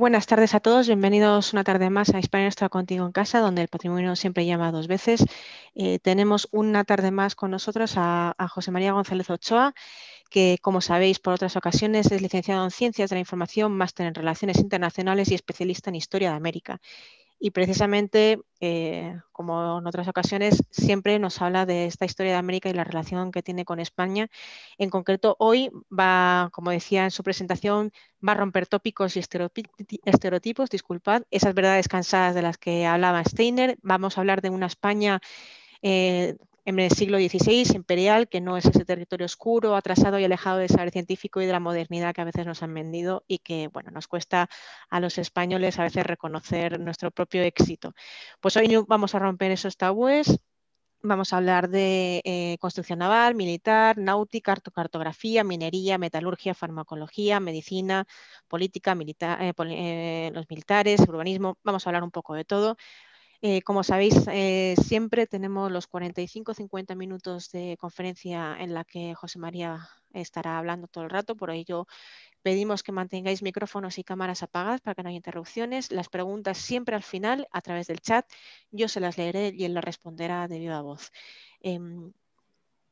buenas tardes a todos. Bienvenidos una tarde más a Hispania Nuestra contigo en casa, donde el patrimonio siempre llama dos veces. Eh, tenemos una tarde más con nosotros a, a José María González Ochoa, que, como sabéis por otras ocasiones, es licenciado en Ciencias de la Información, máster en Relaciones Internacionales y especialista en Historia de América. Y precisamente, eh, como en otras ocasiones, siempre nos habla de esta historia de América y la relación que tiene con España. En concreto, hoy va, como decía en su presentación, va a romper tópicos y estereotipos, disculpad, esas verdades cansadas de las que hablaba Steiner. Vamos a hablar de una España eh, en el siglo XVI, imperial, que no es ese territorio oscuro, atrasado y alejado del saber científico y de la modernidad que a veces nos han vendido y que bueno, nos cuesta a los españoles a veces reconocer nuestro propio éxito. Pues hoy vamos a romper esos tabúes. Vamos a hablar de eh, construcción naval, militar, náutica, cartografía, minería, metalurgia, farmacología, medicina, política, militar eh, eh, los militares, urbanismo. Vamos a hablar un poco de todo eh, como sabéis, eh, siempre tenemos los 45-50 minutos de conferencia en la que José María estará hablando todo el rato, por ello pedimos que mantengáis micrófonos y cámaras apagadas para que no haya interrupciones. Las preguntas siempre al final a través del chat, yo se las leeré y él las responderá de viva voz. Em,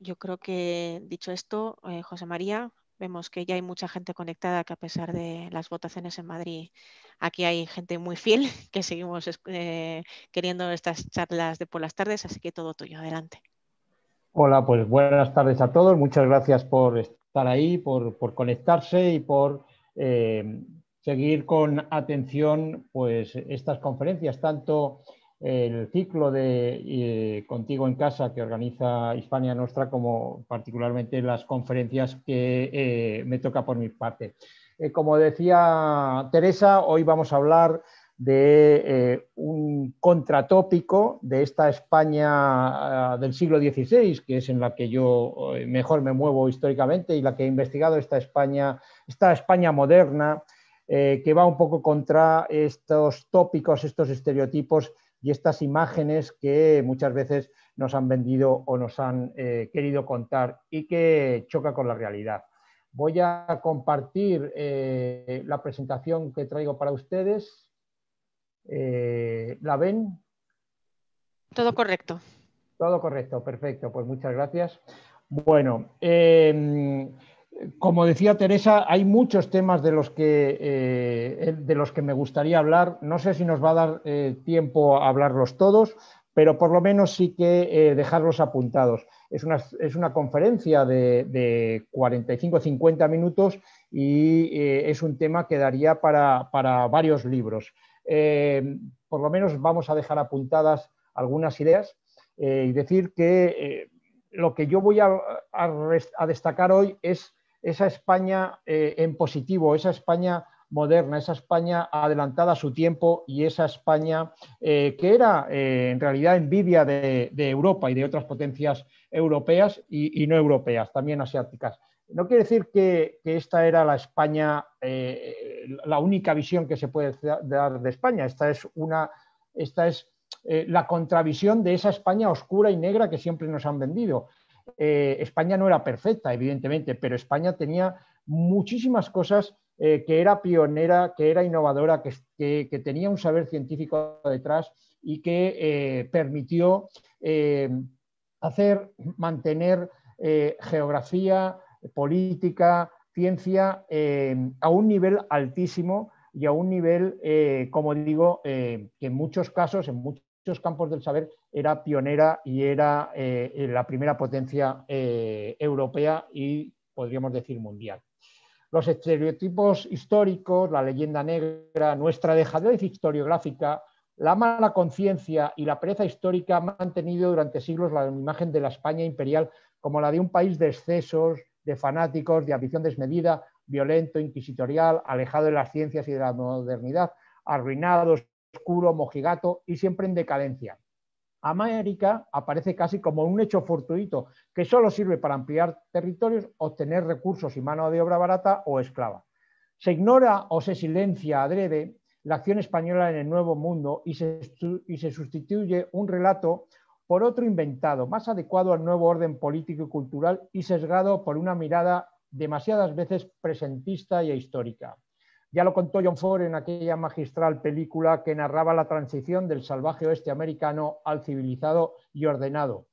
yo creo que dicho esto, eh, José María, Vemos que ya hay mucha gente conectada que a pesar de las votaciones en Madrid, aquí hay gente muy fiel que seguimos eh, queriendo estas charlas de por las tardes, así que todo tuyo, adelante. Hola, pues buenas tardes a todos. Muchas gracias por estar ahí, por, conectarse y por eh, seguir con atención pues, estas conferencias, tanto el ciclo de eh, Contigo en Casa que organiza Hispania Nostra, como particularmente las conferencias que eh, me toca por mi parte. Eh, como decía Teresa, hoy vamos a hablar de un contratópico de esta España ah, del siglo XVI, que es en la que yo mejor me muevo históricamente y la que he investigado, esta España, esta España moderna, que va un poco contra estos tópicos, estos estereotipos y estas imágenes que muchas veces nos han vendido o nos han eh, querido contar y que choca con la realidad. Voy a compartir eh, la presentación que traigo para ustedes. Eh, ¿La ven? Todo correcto. Todo correcto, perfecto. Pues muchas gracias. Bueno, em, como decía Teresa, hay muchos temas de los que, eh, eh, de los que me gustaría hablar. No sé si nos va a dar eh, tiempo a hablarlos todos, pero por lo menos sí que dejarlos apuntados. Es una, es una conferencia de, 45-50 minutos y es un tema que daría para, varios libros. por lo menos vamos a dejar apuntadas algunas ideas y decir que lo que yo voy a, a destacar hoy es esa España eh, en positivo, esa España moderna, esa España adelantada a su tiempo y esa España eh, que era eh, en realidad envidia de, Europa y de otras potencias europeas y, no europeas, también asiáticas. No quiere decir que, esta era la España, la única visión que se puede dar de España. Esta es una, esta es la contravisión de esa España oscura y negra que siempre nos han vendido. Eh, España no era perfecta, evidentemente, pero España tenía muchísimas cosas eh, que era pionera, que era innovadora, que, tenía un saber científico detrás y que eh, permitió hacer, mantener geografía, política, ciencia a un nivel altísimo y a un nivel, como digo, que en muchos casos, en muchos campos del saber era pionera y era eh, la primera potencia eh, europea y podríamos decir mundial. Los estereotipos históricos, la leyenda negra, nuestra dejadez historiográfica, la mala conciencia y la pereza histórica han mantenido durante siglos la imagen de la España imperial como la de un país de excesos, de fanáticos, de ambición desmedida, violento, inquisitorial, alejado de las ciencias y de la modernidad, arruinado, oscuro, mojigato y siempre en decadencia. América aparece casi como un hecho fortuito que solo sirve para ampliar territorios, obtener recursos y mano de obra barata o esclava. Se ignora o se silencia adrede la acción española en el Nuevo Mundo y se, sustituye un relato por otro inventado, más adecuado al nuevo orden político y cultural y sesgado por una mirada demasiadas veces presentista y histórica. Ya lo contó John Ford en aquella magistral película que narraba la transición del salvaje oeste americano al civilizado y ordenado.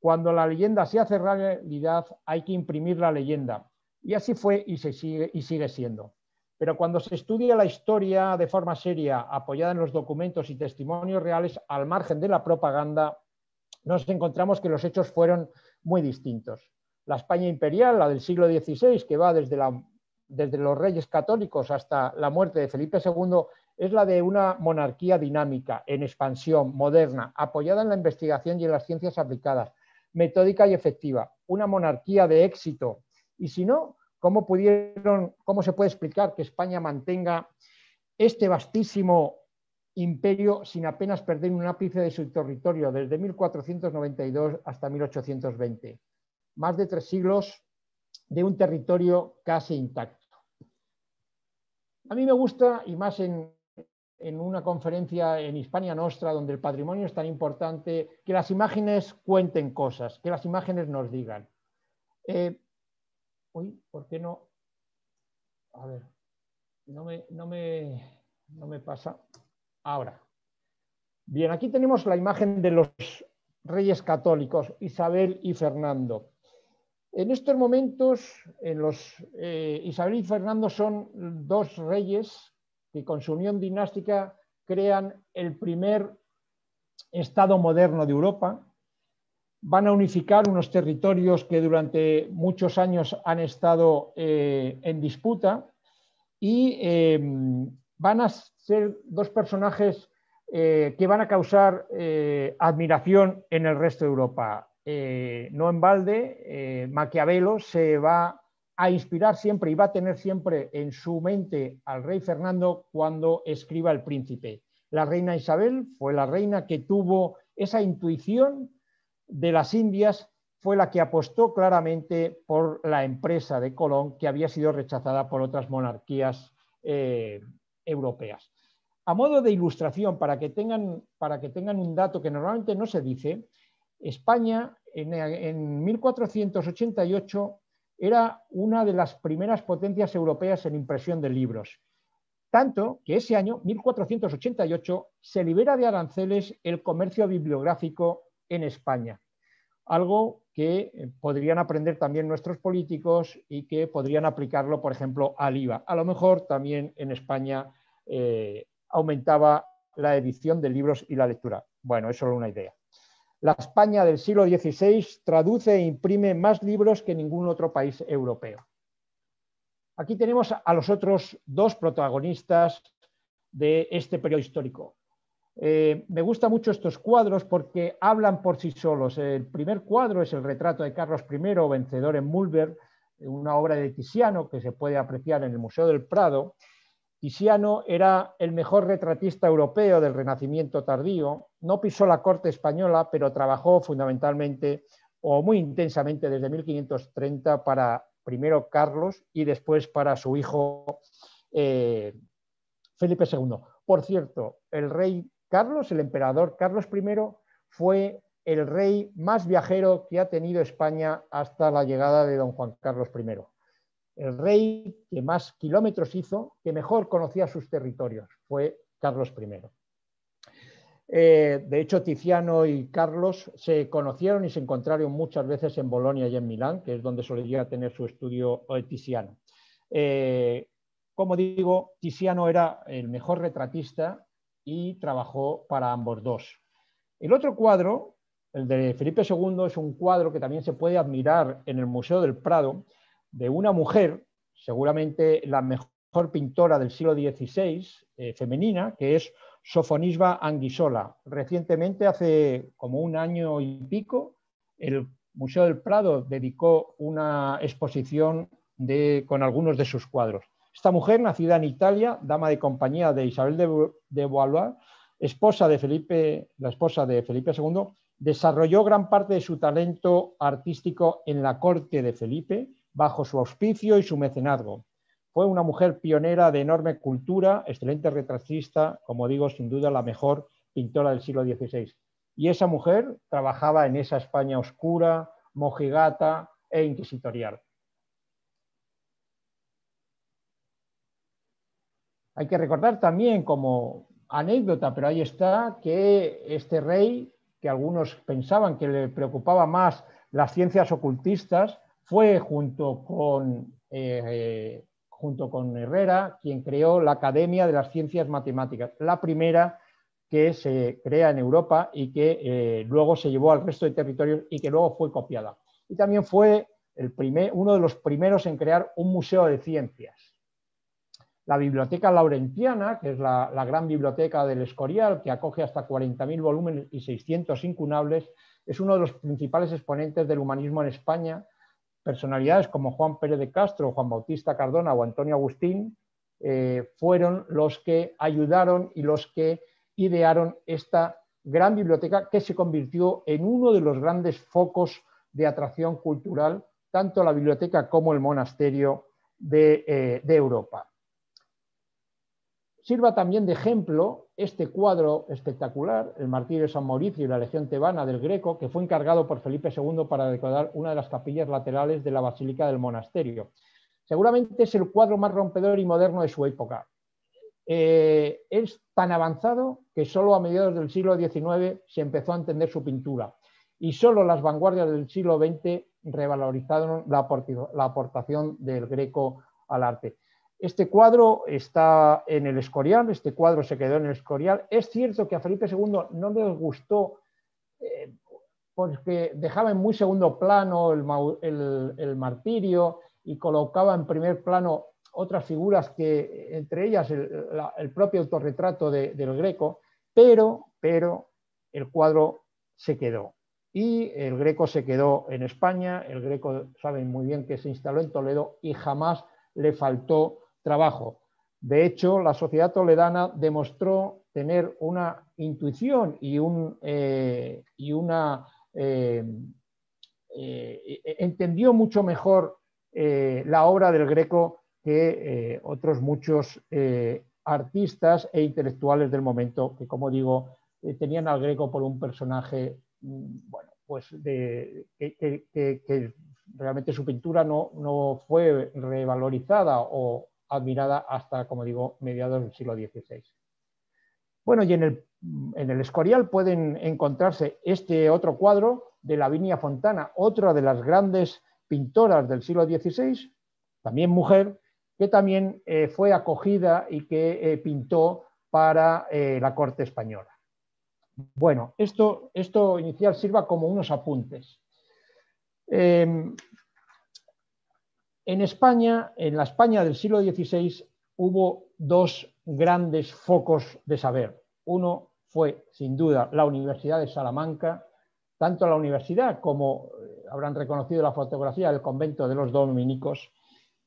Cuando la leyenda se hace realidad, hay que imprimir la leyenda. Y así fue y, se sigue, y sigue siendo. Pero cuando se estudia la historia de forma seria, apoyada en los documentos y testimonios reales, al margen de la propaganda, nos encontramos que los hechos fueron muy distintos. La España imperial, la del siglo XVI, que va desde la desde los reyes católicos hasta la muerte de Felipe II, es la de una monarquía dinámica, en expansión, moderna, apoyada en la investigación y en las ciencias aplicadas, metódica y efectiva, una monarquía de éxito. Y si no, ¿cómo, pudieron, cómo se puede explicar que España mantenga este vastísimo imperio sin apenas perder un ápice de su territorio desde 1492 hasta 1820? Más de tres siglos de un territorio casi intacto. A mí me gusta, y más en, una conferencia en Hispania Nostra, donde el patrimonio es tan importante, que las imágenes cuenten cosas, que las imágenes nos digan. Eh, uy, ¿por qué no? A ver, no me, no me pasa. Ahora. Bien, aquí tenemos la imagen de los reyes católicos, Isabel y Fernando. En estos momentos, eh, Isabel y Fernando son dos reyes que con su unión dinástica crean el primer Estado moderno de Europa. Van a unificar unos territorios que durante muchos años han estado eh, en disputa y em, van a ser dos personajes eh, que van a causar admiración en el resto de Europa. Eh, no en balde, eh, Maquiavelo se va a inspirar siempre y va a tener siempre en su mente al rey Fernando cuando escriba El Príncipe. La reina Isabel fue la reina que tuvo esa intuición de las Indias, fue la que apostó claramente por la empresa de Colón, que había sido rechazada por otras monarquías eh, europeas. A modo de ilustración, para que tengan un dato que normalmente no se dice, España en, 1488 era una de las primeras potencias europeas en impresión de libros. Tanto que ese año, 1488, se libera de aranceles el comercio bibliográfico en España, algo que eh, podrían aprender también nuestros políticos y que podrían aplicarlo, por ejemplo, al IVA. A lo mejor también en España eh, aumentaba la edición de libros y la lectura. Bueno, es solo una idea la España del siglo XVI traduce e imprime más libros que ningún otro país europeo. Aquí tenemos a los otros dos protagonistas de este periodo histórico. Eh, me gustan mucho estos cuadros porque hablan por sí solos. El primer cuadro es el retrato de Carlos I, vencedor en Mulberg, una obra de Tiziano que se puede apreciar en el Museo del Prado, Tiziano era el mejor retratista europeo del Renacimiento tardío, no pisó la corte española, pero trabajó fundamentalmente o muy intensamente desde 1530 para primero Carlos y después para su hijo eh, Felipe II. Por cierto, el rey Carlos, el emperador Carlos I, fue el rey más viajero que ha tenido España hasta la llegada de don Juan Carlos I. El rey que más kilómetros hizo, que mejor conocía sus territorios, fue Carlos I. Eh, de hecho, Tiziano y Carlos se conocieron y se encontraron muchas veces en Bolonia y en Milán, que es donde solía tener su estudio eh, Tiziano. Eh, como digo, Tiziano era el mejor retratista y trabajó para ambos dos. El otro cuadro, el de Felipe II, es un cuadro que también se puede admirar en el Museo del Prado, de una mujer, seguramente la mejor pintora del siglo XVI, eh, femenina, que es Sofonisba Anguisola. Recientemente, hace como un año y pico, el Museo del Prado dedicó una exposición con algunos de sus cuadros. Esta mujer, nacida en Italia, dama de compañía de Isabel de, de Valois, esposa de Felipe, la esposa de Felipe II, desarrolló gran parte de su talento artístico en la corte de Felipe, bajo su auspicio y su mecenazgo. Fue una mujer pionera de enorme cultura, excelente retratista, como digo, sin duda la mejor pintora del siglo XVI. Y esa mujer trabajaba en esa España oscura, mojigata e inquisitorial. Hay que recordar también como anécdota, pero ahí está, que este rey, que algunos pensaban que le preocupaba más las ciencias ocultistas, fue junto con, eh, junto con Herrera quien creó la Academia de las Ciencias Matemáticas, la primera que se crea en Europa y que eh, luego se llevó al resto de territorios y que luego fue copiada. Y también fue el primer, uno de los primeros en crear un museo de ciencias. La Biblioteca Laurentiana, que es la, la gran biblioteca del Escorial, que acoge hasta 40.000 volúmenes y 600 incunables, es uno de los principales exponentes del humanismo en España personalidades como Juan Pérez de Castro, Juan Bautista Cardona o Antonio Agustín eh, fueron los que ayudaron y los que idearon esta gran biblioteca que se convirtió en uno de los grandes focos de atracción cultural, tanto la biblioteca como el monasterio de eh, Europa sirva también de ejemplo este cuadro espectacular, el martirio de San Mauricio y la legión tebana del Greco, que fue encargado por Felipe II para decorar una de las capillas laterales de la Basílica del Monasterio. Seguramente es el cuadro más rompedor y moderno de su época. Eh, es tan avanzado que solo a mediados del siglo XIX se empezó a entender su pintura y solo las vanguardias del siglo XX revalorizaron la aportación del Greco al arte. Este cuadro está en el Escorial, este cuadro se quedó en el Escorial. Es cierto que a Felipe II no le gustó eh, porque dejaba en muy segundo plano el, martirio y colocaba en primer plano otras figuras que, entre ellas el, propio autorretrato del Greco, pero, pero el cuadro se quedó. Y el Greco se quedó en España, el Greco saben muy bien que se instaló en Toledo y jamás le faltó trabajo. De hecho, la sociedad toledana demostró tener una intuición y, un, eh, y una... Eh, eh, entendió mucho mejor la obra del Greco que otros muchos artistas e intelectuales del momento que, como digo, tenían al Greco por un personaje mm, bueno, pues que, realmente su pintura no, no fue revalorizada o, admirada hasta, como digo, mediados del siglo XVI. Bueno, y en el, Escorial pueden encontrarse este otro cuadro de Lavinia Fontana, otra de las grandes pintoras del siglo XVI, también mujer, que también eh, fue acogida y que eh, pintó para eh, la corte española. Bueno, esto, esto inicial sirva como unos apuntes. En España, en la España del siglo XVI, hubo dos grandes focos de saber. Uno fue, sin duda, la Universidad de Salamanca, tanto la universidad como eh, habrán reconocido la fotografía del convento de los dominicos,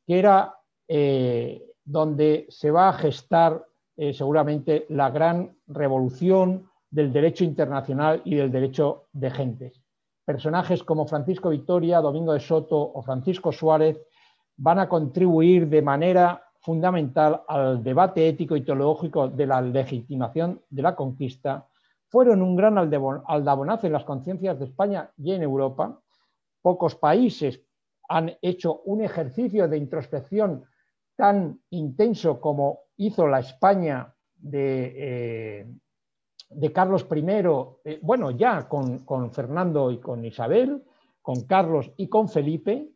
que era eh, donde se va a gestar eh, seguramente la gran revolución del derecho internacional y del derecho de gentes. Personajes como Francisco Victoria, Domingo de Soto o Francisco Suárez van a contribuir de manera fundamental al debate ético y teológico de la legitimación de la conquista, fueron un gran aldabonazo en las conciencias de España y en Europa. Pocos países han hecho un ejercicio de introspección tan intenso como hizo la España de, eh, Carlos I, eh, bueno, ya con Fernando y con Isabel, con Carlos y con Felipe,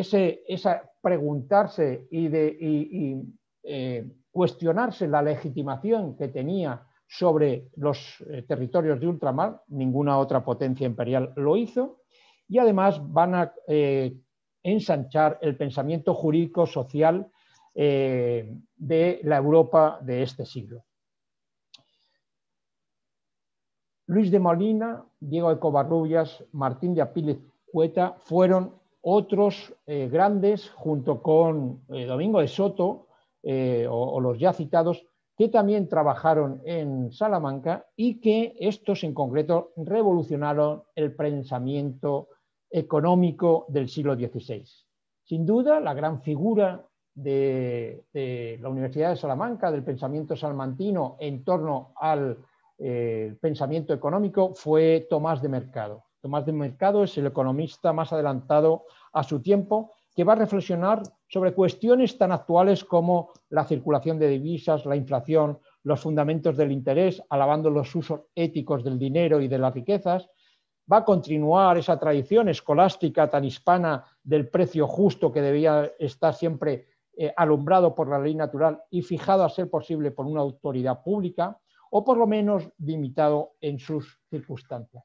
ese, esa preguntarse y, de, eh, cuestionarse la legitimación que tenía sobre los eh, territorios de ultramar, ninguna otra potencia imperial lo hizo, y además van a eh, ensanchar el pensamiento jurídico social de la Europa de este siglo. Luis de Molina, Diego de Covarrubias, Martín de Apiles Cueta fueron otros eh, grandes, junto con eh, Domingo de Soto eh, o, los ya citados, que también trabajaron en Salamanca y que estos en concreto revolucionaron el pensamiento económico del siglo XVI. Sin duda, la gran figura de, la Universidad de Salamanca, del pensamiento salmantino en torno al pensamiento económico, fue Tomás de Mercado más de Mercado es el economista más adelantado a su tiempo que va a reflexionar sobre cuestiones tan actuales como la circulación de divisas, la inflación, los fundamentos del interés, alabando los usos éticos del dinero y de las riquezas, va a continuar esa tradición escolástica tan hispana del precio justo que debía estar siempre eh, alumbrado por la ley natural y fijado a ser posible por una autoridad pública o por lo menos limitado en sus circunstancias.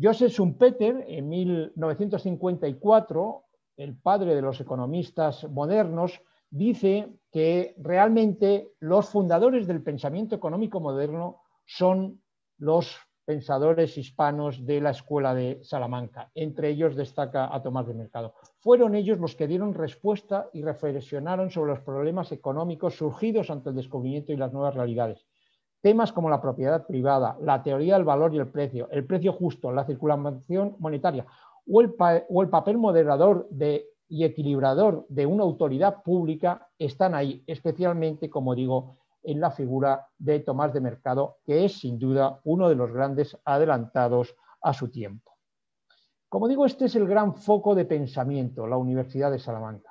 Joseph Schumpeter, en 1954, el padre de los economistas modernos, dice que realmente los fundadores del pensamiento económico moderno son los pensadores hispanos de la escuela de Salamanca. Entre ellos destaca a Tomás de Mercado. Fueron ellos los que dieron respuesta y reflexionaron sobre los problemas económicos surgidos ante el descubrimiento y las nuevas realidades. Temas como la propiedad privada, la teoría del valor y el precio, el precio justo, la circulación monetaria o el, papel moderador y equilibrador de una autoridad pública están ahí, especialmente, como digo, en la figura de Tomás de Mercado, que es sin duda uno de los grandes adelantados a su tiempo. Como digo, este es el gran foco de pensamiento, la Universidad de Salamanca.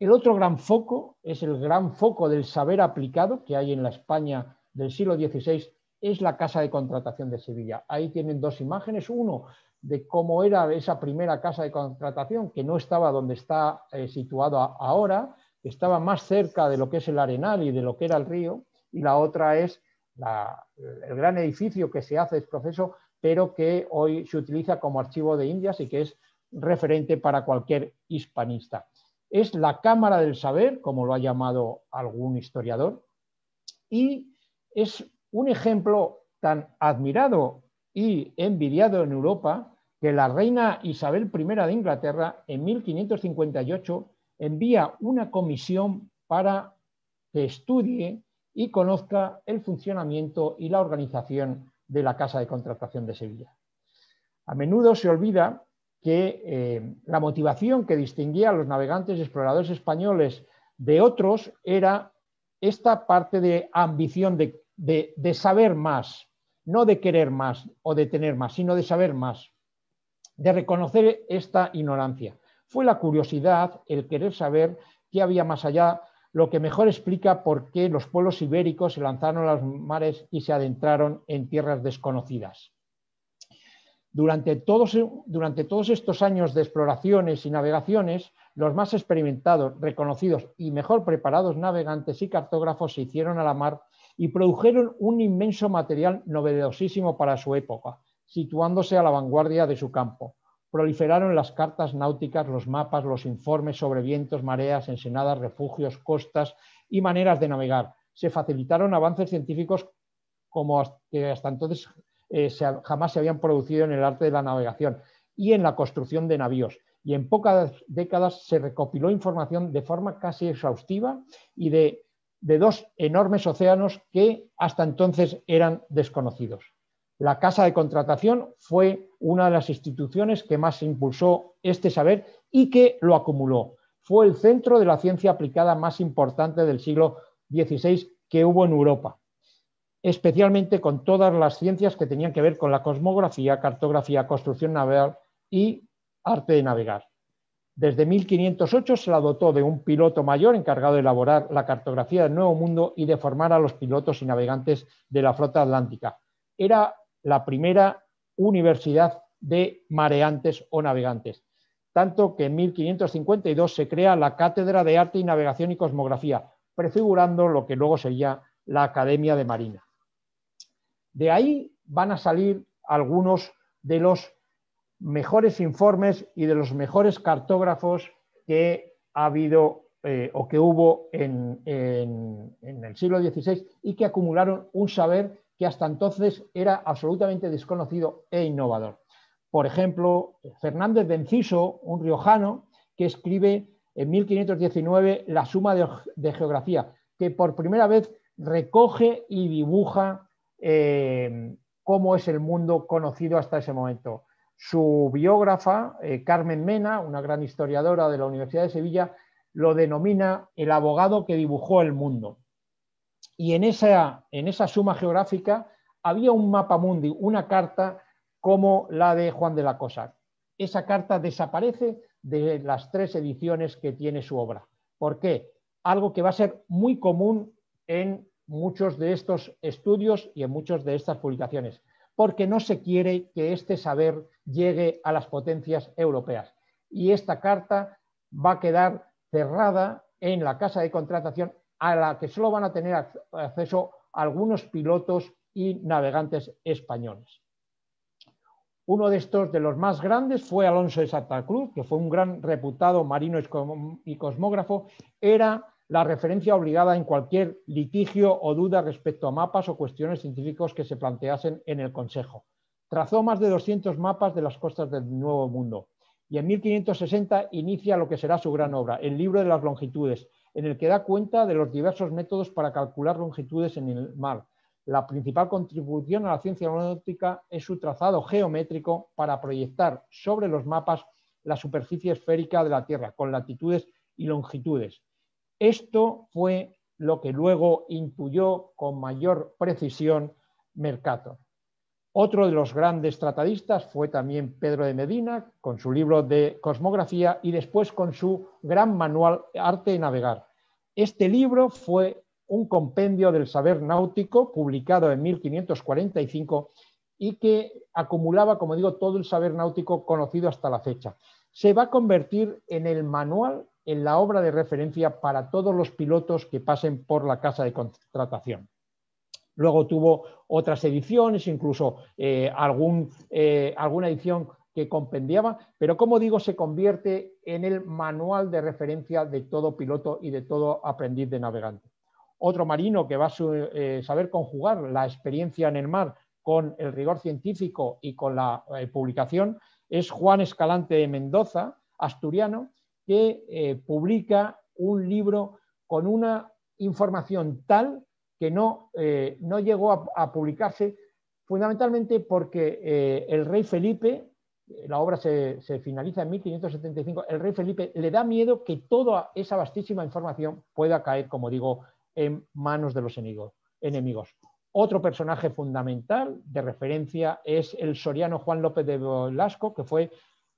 El otro gran foco es el gran foco del saber aplicado que hay en la España del siglo XVI es la Casa de Contratación de Sevilla. Ahí tienen dos imágenes. Uno de cómo era esa primera casa de contratación, que no estaba donde está situada eh, situado ahora, estaba más cerca de lo que es el arenal y de lo que era el río. Y la otra es el gran edificio que se hace, es proceso, pero que hoy se utiliza como archivo de Indias y que es referente para cualquier hispanista. Es la Cámara del Saber, como lo ha llamado algún historiador, y es un ejemplo tan admirado y envidiado en Europa que la reina Isabel I de Inglaterra en 1558 envía una comisión para que estudie y conozca el funcionamiento y la organización de la Casa de Contratación de Sevilla. A menudo se olvida que eh, la motivación que distinguía a los navegantes y exploradores españoles de otros era esta parte de ambición de de, saber más, no de querer más o de tener más, sino de saber más, de reconocer esta ignorancia. Fue la curiosidad, el querer saber qué había más allá, lo que mejor explica por qué los pueblos ibéricos se lanzaron a los mares y se adentraron en tierras desconocidas. durante todos estos años de exploraciones y navegaciones, los más experimentados, reconocidos y mejor preparados navegantes y cartógrafos se hicieron a la mar y produjeron un inmenso material novedosísimo para su época, situándose a la vanguardia de su campo. Proliferaron las cartas náuticas, los mapas, los informes sobre vientos, mareas, ensenadas, refugios, costas y maneras de navegar. Se facilitaron avances científicos como hasta entonces eh, jamás se habían producido en el arte de la navegación y en la construcción de navíos. Y en pocas décadas se recopiló información de forma casi exhaustiva y de de dos enormes océanos que hasta entonces eran desconocidos. La Casa de Contratación fue una de las instituciones que más impulsó este saber y que lo acumuló. Fue el centro de la ciencia aplicada más importante del siglo XVI que hubo en Europa, especialmente con todas las ciencias que tenían que ver con la cosmografía, cartografía, construcción naval y arte de navegar. Desde 1508 se la dotó de un piloto mayor encargado de elaborar la cartografía del Nuevo Mundo y de formar a los pilotos y navegantes de la flota atlántica. Era la primera universidad de mareantes o navegantes, tanto que en 1552 se crea la Cátedra de Arte y Navegación y Cosmografía, prefigurando lo que luego sería la Academia de Marina. De ahí van a salir algunos de los mejores informes y de los mejores cartógrafos que ha habido eh, o que hubo en, el siglo XVI y que acumularon un saber que hasta entonces era absolutamente desconocido e innovador. Por ejemplo, Fernández de Enciso, un riojano, que escribe en 1519 la suma de, geografía, que por primera vez recoge y dibuja eh, cómo es el mundo conocido hasta ese momento. Su biógrafa, eh, Carmen Mena, una gran historiadora de la Universidad de Sevilla, lo denomina el abogado que dibujó el mundo. Y en esa, en esa suma geográfica había un mapa mundi, una carta como la de Juan de la Cosa. Esa carta desaparece de las tres ediciones que tiene su obra. ¿Por qué? Algo que va a ser muy común en muchos de estos estudios y en muchas de estas publicaciones porque no se quiere que este saber llegue a las potencias europeas. Y esta carta va a quedar cerrada en la casa de contratación a la que solo van a tener acceso algunos pilotos y navegantes españoles. Uno de estos, de los más grandes, fue Alonso de Santa Cruz, que fue un gran reputado marino y cosmógrafo. Era la referencia obligada en cualquier litigio o duda respecto a mapas o cuestiones científicas que se planteasen en el Consejo. Trazó más de 200 mapas de las costas del Nuevo Mundo y en 1560 inicia lo que será su gran obra, el Libro de las Longitudes, en el que da cuenta de los diversos métodos para calcular longitudes en el mar. La principal contribución a la ciencia aeronáutica es su trazado geométrico para proyectar sobre los mapas la superficie esférica de la Tierra, con latitudes y longitudes. Esto fue lo que luego intuyó con mayor precisión Mercator. Otro de los grandes tratadistas fue también Pedro de Medina, con su libro de cosmografía y después con su gran manual Arte de Navegar. Este libro fue un compendio del saber náutico publicado en 1545 y que acumulaba, como digo, todo el saber náutico conocido hasta la fecha. Se va a convertir en el manual en la obra de referencia para todos los pilotos que pasen por la casa de contratación. Luego tuvo otras ediciones, incluso eh, eh, alguna edición que compendiaba, pero como digo, se convierte en el manual de referencia de todo piloto y de todo aprendiz de navegante. Otro marino que va a eh, saber conjugar la experiencia en el mar con el rigor científico y con la publicación es Juan Escalante de Mendoza, asturiano, que eh, publica un libro con una información tal que no, eh, no llegó a, publicarse, fundamentalmente porque eh, el rey Felipe, la obra se, se, finaliza en 1575, el rey Felipe le da miedo que toda esa vastísima información pueda caer, como digo, en manos de los enemigos. Otro personaje fundamental de referencia es el soriano Juan López de Velasco, que fue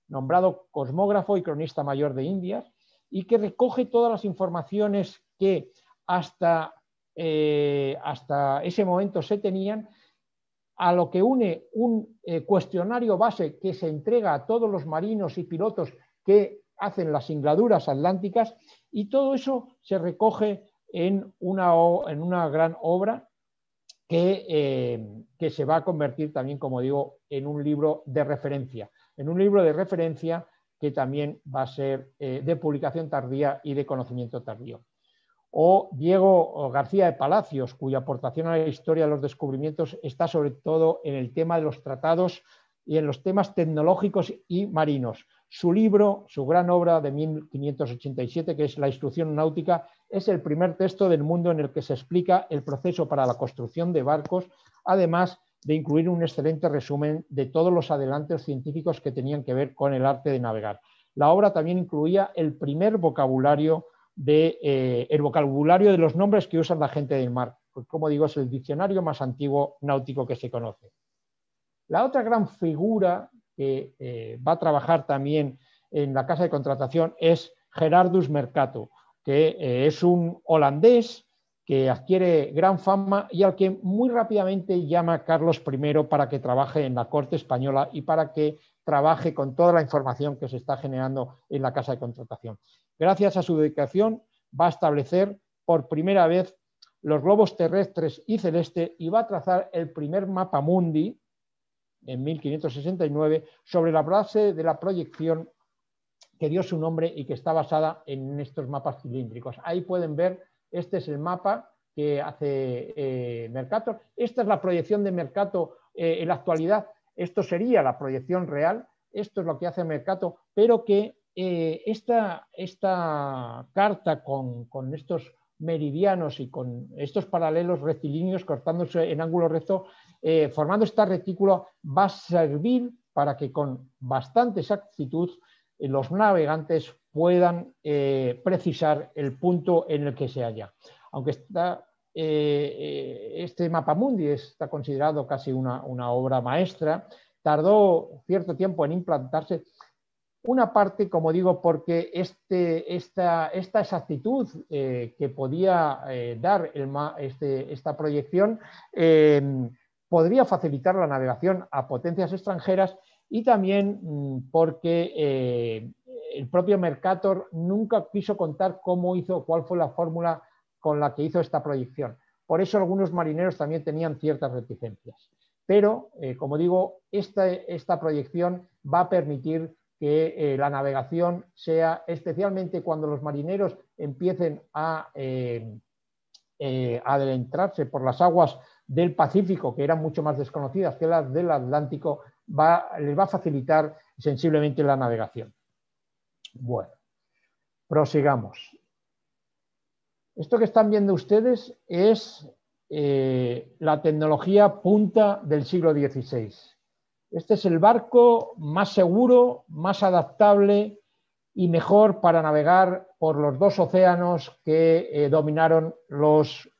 nombrado cosmógrafo y cronista mayor de Indias, y que recoge todas las informaciones que eh, hasta, ese momento se tenían, a lo que une un eh, cuestionario base que se entrega a todos los marinos y pilotos que hacen las singladuras atlánticas, y todo eso se recoge en una, gran obra eh, que se va a convertir también, como digo, en un libro de referencia en un libro de referencia que también va a ser eh, de publicación tardía y de conocimiento tardío. O Diego García de Palacios, cuya aportación a la historia de los descubrimientos está sobre todo en el tema de los tratados y en los temas tecnológicos y marinos. Su libro, su gran obra de 1587, que es La Instrucción Náutica, es el primer texto del mundo en el que se explica el proceso para la construcción de barcos, además de incluir un excelente resumen de todos los adelantos científicos que tenían que ver con el arte de navegar. La obra también incluía el primer vocabulario de, eh, el vocabulario de los nombres que usan la gente del mar. Pues, como digo, es el diccionario más antiguo náutico que se conoce. La otra gran figura que eh, va a trabajar también en la casa de contratación es Gerardus Mercato, que eh, es un holandés que adquiere gran fama y al que muy rápidamente llama Carlos I para que trabaje en la corte española y para que trabaje con toda la información que se está generando en la casa de contratación. Gracias a su dedicación va a establecer por primera vez los globos terrestres y celeste y va a trazar el primer mapa mundi en 1569 sobre la base de la proyección que dio su nombre y que está basada en estos mapas cilíndricos. Ahí pueden ver este es el mapa que hace eh, Mercato, Mercator. Esta es la proyección de Mercato eh, en la actualidad. Esto sería la proyección real. Esto es lo que hace Mercato, pero que eh, esta, carta con, con, estos meridianos y con estos paralelos rectilíneos cortándose en ángulo recto, formando esta retícula, va a servir para que con bastante exactitud eh, los navegantes puedan eh, precisar el punto en el que se halla. Aunque eh, este mapa mundi está considerado casi una, obra maestra, tardó cierto tiempo en implantarse. Una parte, como digo, porque este, esta, exactitud que podía dar este, esta proyección podría facilitar la navegación a potencias extranjeras y también mm, porque eh, el propio Mercator nunca quiso contar cómo hizo, cuál fue la fórmula con la que hizo esta proyección. Por eso algunos marineros también tenían ciertas reticencias. Pero, eh, como digo, esta, esta, proyección va a permitir que eh, la navegación sea, especialmente cuando los marineros empiecen a adentrarse por las aguas del Pacífico, que eran mucho más desconocidas que las del Atlántico, les va a facilitar sensiblemente la navegación. Bueno, prosigamos. Esto que están viendo ustedes es eh, la tecnología punta del siglo XVI. Este es el barco más seguro, más adaptable y mejor para navegar por los dos océanos que eh, dominaron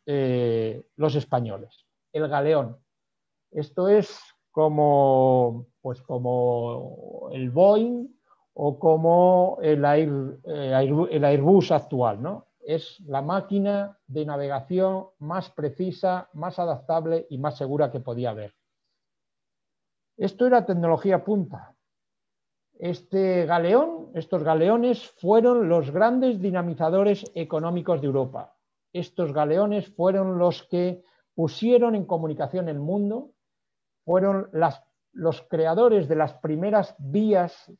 eh, los españoles. El galeón. Esto es como, pues como el Boeing o como eh, el, Airbus actual. ¿no? Es la máquina de navegación más precisa, más adaptable y más segura que podía haber. Esto era tecnología punta. Este galeón, estos galeones fueron los grandes dinamizadores económicos de Europa. Estos galeones fueron los que pusieron en comunicación el mundo, fueron los creadores de las primeras vías,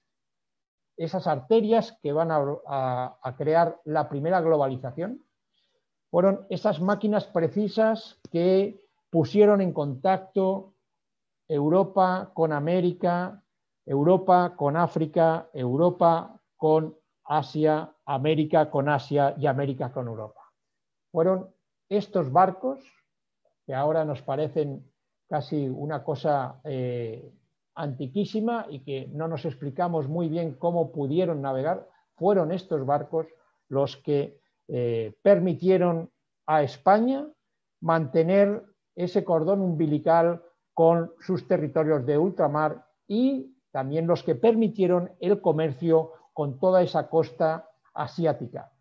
esas arterias que van a, a crear la primera globalización, fueron esas máquinas precisas que pusieron en contacto Europa con América, Europa con África, Europa con Asia, América con Asia y América con Europa. Fueron estos barcos, que ahora nos parecen casi una cosa eh, antiquísima y que no nos explicamos muy bien cómo pudieron navegar, fueron estos barcos los que eh, permitieron a España mantener ese cordón umbilical con sus territorios de ultramar y también los que permitieron el comercio con toda esa costa asiática.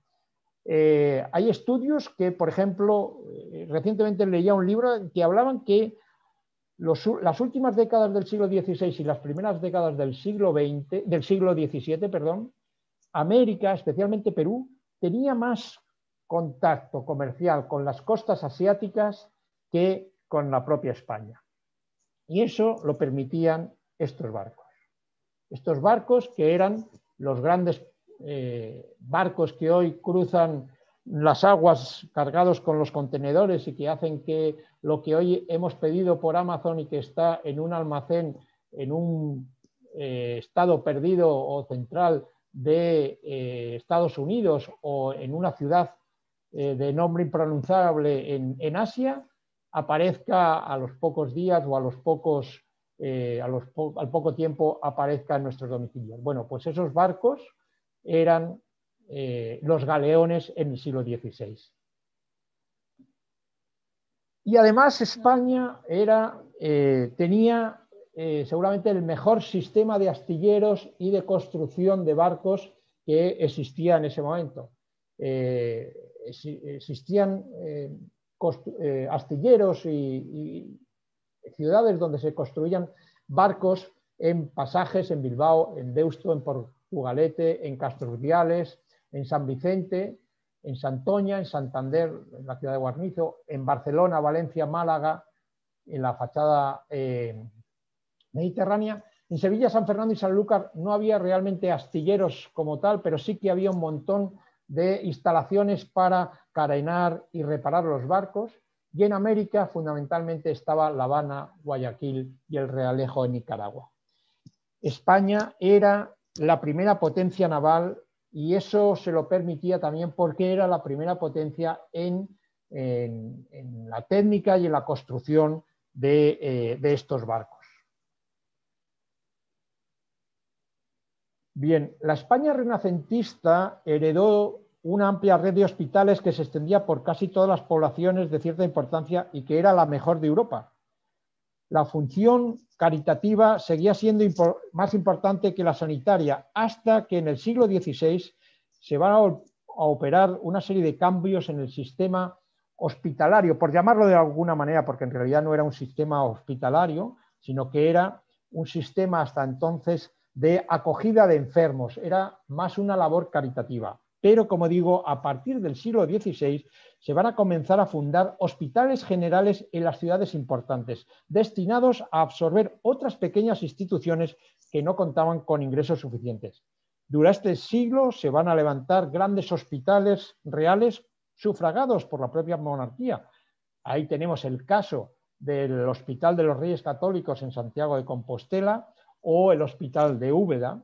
Eh, hay estudios que, por ejemplo, recientemente leía un libro que hablaban que las últimas décadas del siglo XVI y las primeras décadas del siglo del siglo XVII, América, especialmente Perú, tenía más contacto comercial con las costas asiáticas que con la propia España. Y eso lo permitían estos barcos. Estos barcos que eran los grandes eh, barcos que hoy cruzan las aguas cargados con los contenedores y que hacen que lo que hoy hemos pedido por Amazon y que está en un almacén, en un eh, estado perdido o central de eh, Estados Unidos o en una ciudad eh, de nombre impronunciable en, Asia, aparezca a los pocos días o a los pocos, al poco tiempo aparezca en nuestros domicilios. Bueno, pues esos barcos eran eh, los galeones en el siglo XVI. Y además España eh, tenía eh, seguramente el mejor sistema de astilleros y de construcción de barcos que existía en ese momento. existían astilleros y, ciudades donde se construían barcos en pasajes en Bilbao, en Deusto, en Portugalete, en Castro en San Vicente, en Santoña, en Santander, en la ciudad de Guarnizo, en Barcelona, Valencia, Málaga, en la fachada eh, mediterránea. En Sevilla, San Fernando y Sanlúcar no había realmente astilleros como tal, pero sí que había un montón de instalaciones para carenar y reparar los barcos. Y en América fundamentalmente estaba La Habana, Guayaquil y el Realejo en Nicaragua. España era la primera potencia naval y eso se lo permitía también porque era la primera potencia en, la técnica y en la construcción eh, de estos barcos. Bien, la España renacentista heredó una amplia red de hospitales que se extendía por casi todas las poblaciones de cierta importancia y que era la mejor de Europa la función caritativa seguía siendo más importante que la sanitaria, hasta que en el siglo XVI se van a, a, operar una serie de cambios en el sistema hospitalario, por llamarlo de alguna manera, porque en realidad no era un sistema hospitalario, sino que era un sistema hasta entonces de acogida de enfermos, era más una labor caritativa. Pero, como digo, a partir del siglo XVI se van a comenzar a fundar hospitales generales en las ciudades importantes, destinados a absorber otras pequeñas instituciones que no contaban con ingresos suficientes. Durante este siglo se van a levantar grandes hospitales reales sufragados por la propia monarquía. Ahí tenemos el caso del Hospital de los Reyes Católicos en Santiago de Compostela o el Hospital de Úbeda,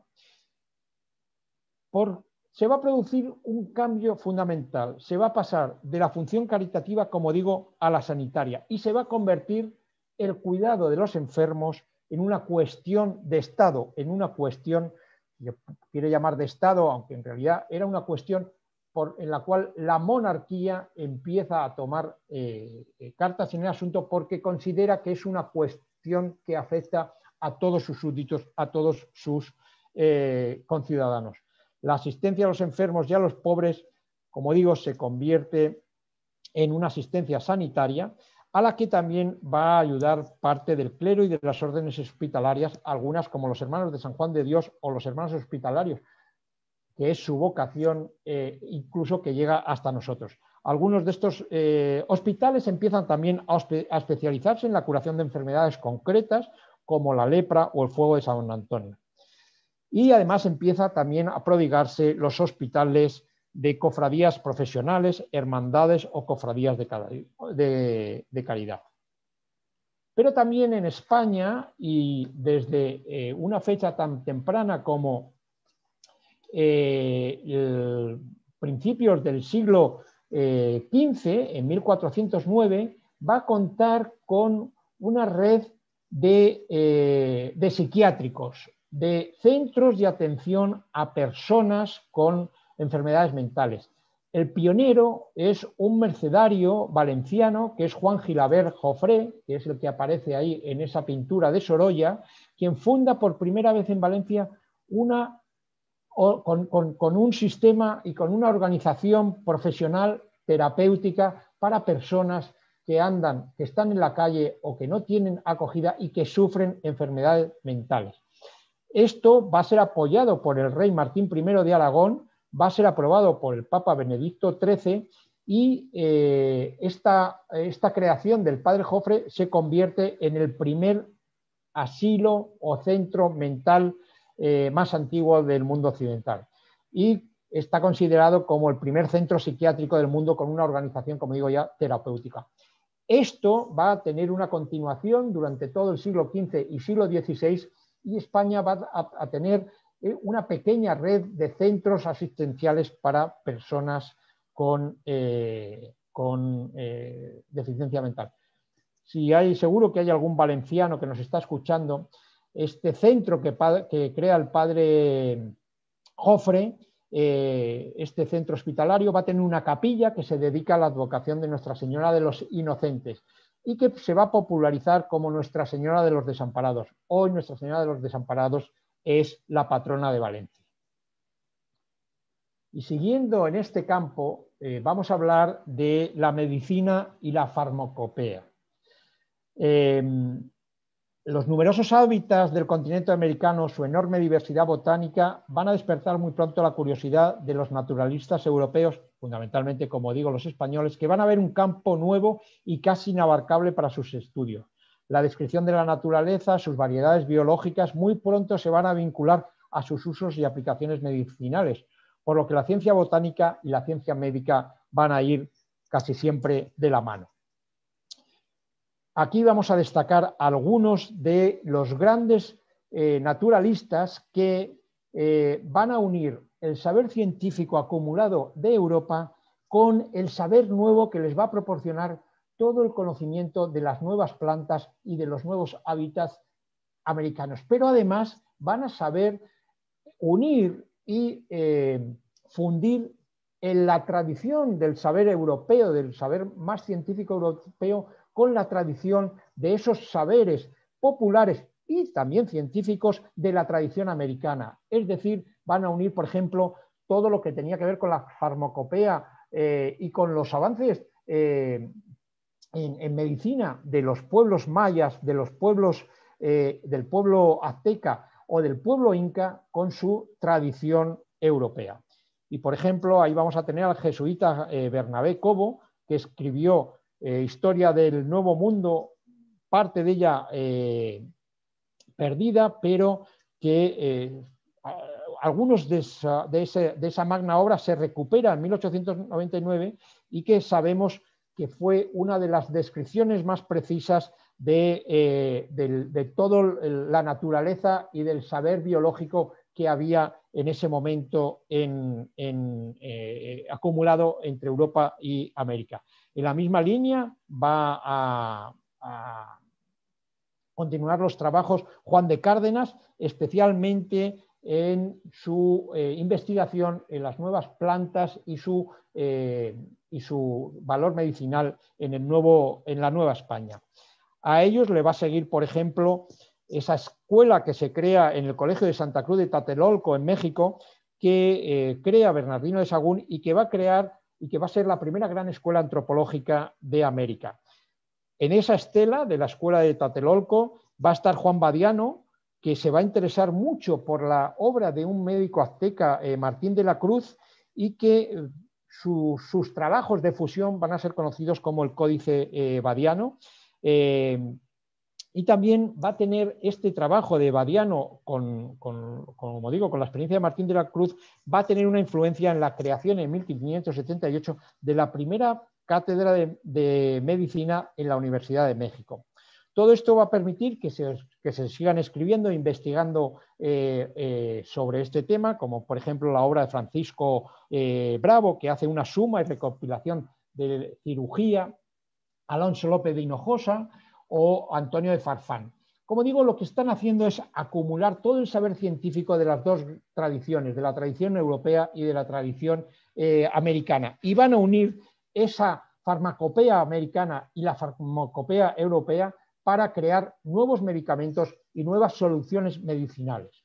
por se va a producir un cambio fundamental. Se va a pasar de la función caritativa, como digo, a la sanitaria y se va a convertir el cuidado de los enfermos en una cuestión de Estado, en una cuestión, yo quiero llamar de Estado, aunque en realidad era una cuestión en la cual la monarquía empieza a tomar eh, eh, cartas en el asunto porque considera que es una cuestión que afecta a todos sus súbditos, a todos sus eh, conciudadanos la asistencia a los enfermos y a los pobres, como digo, se convierte en una asistencia sanitaria a la que también va a ayudar parte del clero y de las órdenes hospitalarias, algunas como los hermanos de San Juan de Dios o los hermanos hospitalarios, que es su vocación eh, incluso que llega hasta nosotros. Algunos de estos eh, hospitales empiezan también a especializarse en la curación de enfermedades concretas como la lepra o el fuego de San Antonio. Y además empieza también a prodigarse los hospitales de cofradías profesionales, hermandades o cofradías de, de, Pero también en España y desde eh, una fecha tan temprana como eh, principios del siglo XV, eh, en 1409, va a contar con una red de psiquiátricos de centros de atención a personas con enfermedades mentales. El pionero es un mercenario valenciano que es Juan Gilaber Jofré, que es el que aparece ahí en esa pintura de Sorolla, quien funda por primera vez en Valencia una, con un sistema y con una organización profesional terapéutica para personas que andan, que están en la calle o que no tienen acogida y que sufren enfermedades mentales. Esto va a ser apoyado por el rey Martín I de Aragón, va a ser aprobado por el Papa Benedicto XIII y eh, esta, creación del Padre Jofre se convierte en el primer asilo o centro mental eh, más antiguo del mundo occidental. Y está considerado como el primer centro psiquiátrico del mundo con una organización, como digo ya, terapéutica. Esto va a tener una continuación durante todo el siglo XV y siglo XVI y España va a, tener eh, una pequeña red de centros asistenciales para personas con, eh, eh, deficiencia mental. Si hay, seguro que hay algún valenciano que nos está escuchando, este centro que, crea el padre Jofre, este centro hospitalario va a tener una capilla que se dedica a la advocación de Nuestra Señora de los Inocentes y que se va a popularizar como Nuestra Señora de los Desamparados. Hoy Nuestra Señora de los Desamparados es la patrona de Valencia. Y siguiendo en este campo, eh, vamos a hablar de la medicina y la farmacopea. Em, los numerosos hábitats del continente americano, su enorme diversidad botánica, van a despertar muy pronto la curiosidad de los naturalistas europeos fundamentalmente, como digo, los españoles, que van a ver un campo nuevo y casi inabarcable para sus estudios. La descripción de la naturaleza, sus variedades biológicas, muy pronto se van a vincular a sus usos y aplicaciones medicinales, por lo que la ciencia botánica y la ciencia médica van a ir casi siempre de la mano. Aquí vamos a destacar algunos de los grandes eh, naturalistas que eh, van a unir el saber científico acumulado de Europa con el saber nuevo que les va a proporcionar todo el conocimiento de las nuevas plantas y de los nuevos hábitats americanos. Pero además van a saber unir y eh, fundir en la tradición del saber europeo, del saber más científico europeo, con la tradición de esos saberes populares y también científicos de la tradición americana. Es decir, van a unir, por ejemplo, todo lo que tenía que ver con la farmacopea eh, y con los avances eh, en, medicina de los pueblos mayas, de los pueblos, eh, del pueblo azteca o del pueblo inca con su tradición europea. Y, por ejemplo, ahí vamos a tener al jesuita Bernabé Cobo, que escribió Historia del Nuevo Mundo, parte de ella perdida, pero que algunos de esa, magna obra se recupera en 1899 y que sabemos que fue una de las descripciones más precisas de, eh, toda la naturaleza y del saber biológico que había en ese momento en, eh, acumulado entre Europa y América. En la misma línea va a continuar los trabajos Juan de Cárdenas, especialmente en su eh, investigación en las nuevas plantas y su, eh, y su valor medicinal en, nuevo, en, la Nueva España. A ellos le va a seguir, por ejemplo, esa escuela que se crea en el Colegio de Santa Cruz de Tatelolco, en México, que eh, crea Bernardino de Sagún y que va a crear y que va a ser la primera gran escuela antropológica de América. En esa estela de la escuela de Tatelolco va a estar Juan Badiano, que se va a interesar mucho por la obra de un médico azteca, eh, Martín de la Cruz, y que eh, sus trabajos de fusión van a ser conocidos como el Códice eh, Badiano. y también va a tener este trabajo de Badiano, como digo, con la experiencia de Martín de la Cruz, va a tener una influencia en la creación en 1578 de la primera cátedra de medicina en la Universidad de México. Todo esto va a permitir que se, sigan escribiendo e investigando eh, eh, sobre este tema, como por ejemplo la obra de Francisco eh, Bravo, que hace una suma y recopilación de cirugía, Alonso López de Hinojosa o Antonio de Farfán. Como digo, lo que están haciendo es acumular todo el saber científico de las dos tradiciones, de la tradición europea y de la tradición americana, y van a unir esa farmacopea americana y la farmacopea europea para crear nuevos medicamentos y nuevas soluciones medicinales.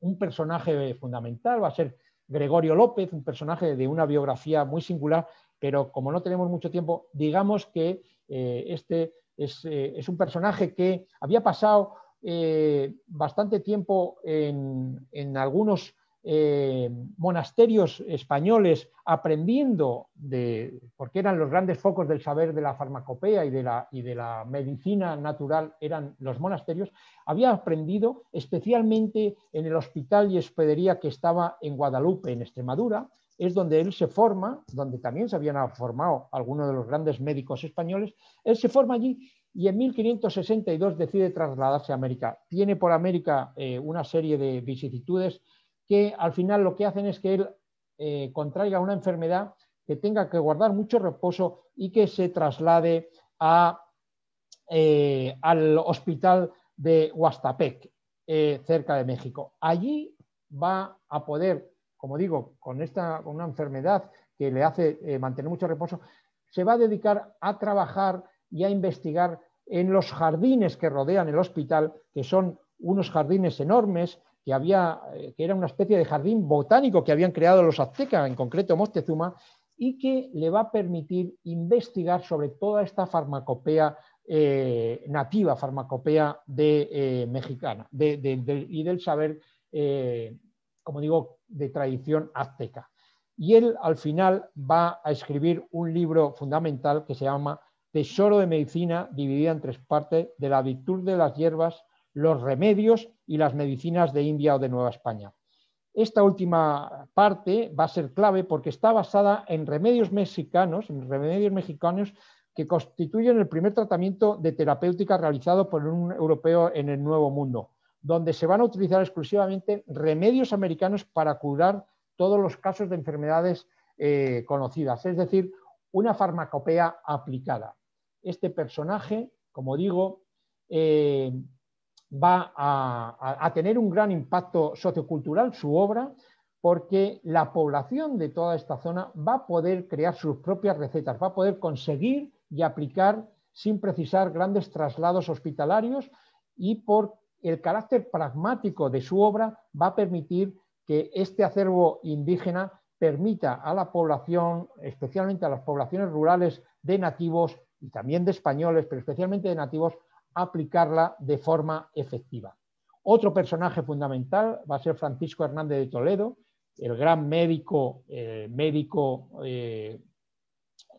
Un personaje fundamental va a ser Gregorio López, un personaje de una biografía muy singular, pero como no tenemos mucho tiempo, digamos que eh, este eh, es, un personaje que había pasado eh, bastante tiempo en algunos eh, monasterios españoles aprendiendo de, porque eran los grandes focos del saber de la farmacopea y de la, y de la medicina natural, eran los monasterios, había aprendido especialmente en el hospital y hospedería que estaba en Guadalupe, en Extremadura, es donde él se forma, donde también se habían formado algunos de los grandes médicos españoles, él se forma allí y en 1562 decide trasladarse a América. Tiene por América eh, una serie de vicisitudes que al final lo que hacen es que él eh, contraiga una enfermedad que tenga que guardar mucho reposo y que se traslade eh, al hospital de Huastapec, eh, cerca de México. Allí va a poder, como digo, con esta una enfermedad que le hace mantener mucho reposo, se va a dedicar a trabajar y a investigar en los jardines que rodean el hospital, que son unos jardines enormes eh, que, era una especie de jardín botánico que habían creado los aztecas, en concreto Moctezuma, y que le va a permitir investigar sobre toda esta farmacopea eh, nativa, farmacopea de, eh, mexicana y del saber, como digo, de tradición azteca. Y él al final va a escribir un libro fundamental que se llama Tesoro de Medicina, dividida en tres partes, de la virtud de las hierbas, los remedios y las medicinas de India o de Nueva España. Esta última parte va a ser clave porque está basada en remedios mexicanos, en remedios mexicanos que constituyen el primer tratamiento de terapéutica realizado por un europeo en el Nuevo Mundo, donde se van a utilizar exclusivamente remedios americanos para curar todos los casos de enfermedades eh, conocidas, es decir, una farmacopea aplicada. Este personaje, como digo, eh, va a, tener un gran impacto sociocultural su obra porque la población de toda esta zona va a poder crear sus propias recetas, va a poder conseguir y aplicar sin precisar grandes traslados hospitalarios y por el carácter pragmático de su obra va a permitir que este acervo indígena permita a la población, especialmente a las poblaciones rurales de nativos y también de españoles, pero especialmente de nativos, aplicarla de forma efectiva. Otro personaje fundamental va a ser Francisco Hernández de Toledo, el gran médico, eh, médico eh,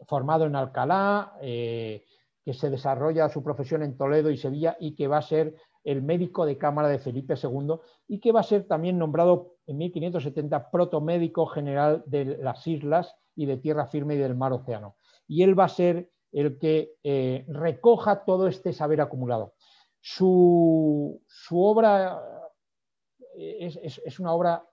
formado en Alcalá, eh, que se desarrolla su profesión en Toledo y Sevilla y que va a ser el médico de cámara de Felipe II y que va a ser también nombrado en 1570 protomédico general de las islas y de tierra firme y del mar océano. Y él va a ser el que eh, recoja todo este saber acumulado. Su, obra eh, es, una obra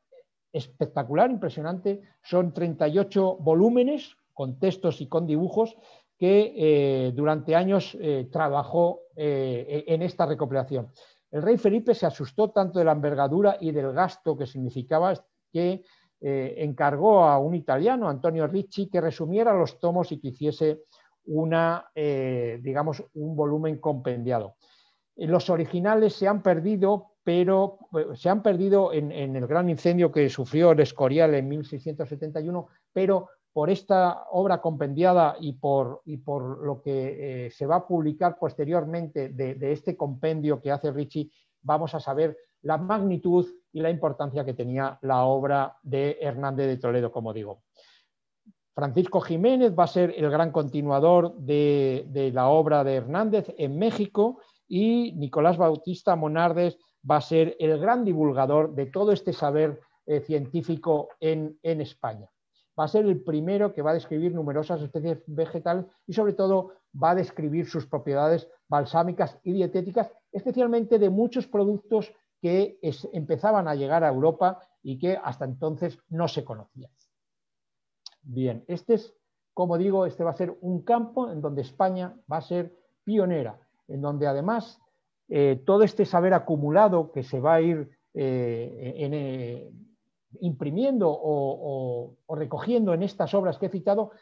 espectacular, impresionante. Son 38 volúmenes con textos y con dibujos que eh, durante años trabajó e, en esta recopilación. El rey Felipe se asustó tanto de la envergadura y del gasto que significaba que encargó a un italiano, Antonio Ricci, que resumiera los tomos y que hiciese una, eh, digamos, un volumen compendiado. Eh, los originales se han perdido, pero eh, se han perdido en, el gran incendio que sufrió el Escorial en 1671, pero por esta obra compendiada y por, y por lo que se va a publicar posteriormente de, de, este compendio que hace Ricci, vamos a saber la magnitud y la importancia que tenía la obra de Hernández de Toledo, como digo. Francisco Jiménez va a ser el gran continuador de, la obra de Hernández en México y Nicolás Bautista Monardes va a ser el gran divulgador de todo este saber eh, científico en, España. Va a ser el primero que va a describir numerosas especies vegetales y sobre todo va a describir sus propiedades balsámicas y dietéticas, especialmente de muchos productos que empezaban a llegar a Europa y que hasta entonces no se conocían. Bien, este es, como digo, este va a ser un campo en donde España va a ser pionera, en donde además eh, todo este saber acumulado que se va a ir eh, eh, imprimiendo o, recogiendo en estas obras que he citado,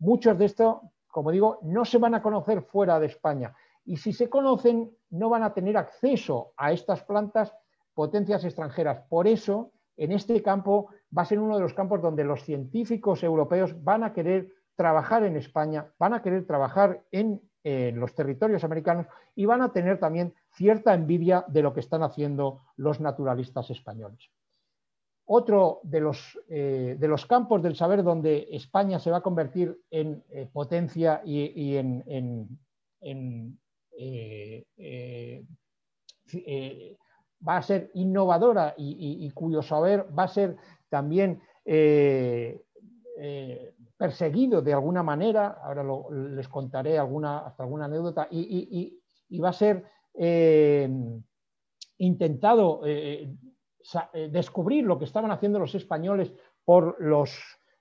muchos de estos, como digo, no se van a conocer fuera de España. Y si se conocen, no van a tener acceso a estas plantas potencias extranjeras. Por eso en este campo va a ser uno de los campos donde los científicos europeos van a querer trabajar en España, van a querer trabajar en los territorios americanos y van a tener también cierta envidia de lo que están haciendo los naturalistas españoles. Otro de los, eh, de los campos del saber donde España se va a convertir en eh, potencia y, en eh, va a ser innovadora y, cuyo saber va a ser también eh, eh, perseguido de alguna manera, ahora les contaré alguna, hasta alguna anécdota, y, va a ser eh, intentado descubrir lo que estaban haciendo los españoles por los,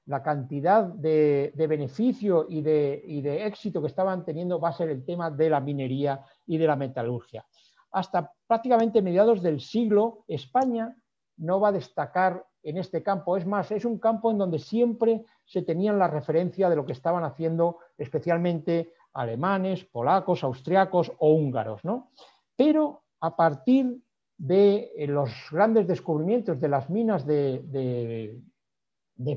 la cantidad de, beneficio y de éxito que estaban teniendo, va a ser el tema de la minería y de la metalurgia hasta prácticamente mediados del siglo, España no va a destacar en este campo. Es más, es un campo en donde siempre se tenían la referencia de lo que estaban haciendo especialmente alemanes, polacos, austriacos o húngaros. ¿no? Pero a partir de eh, los grandes descubrimientos de las minas de,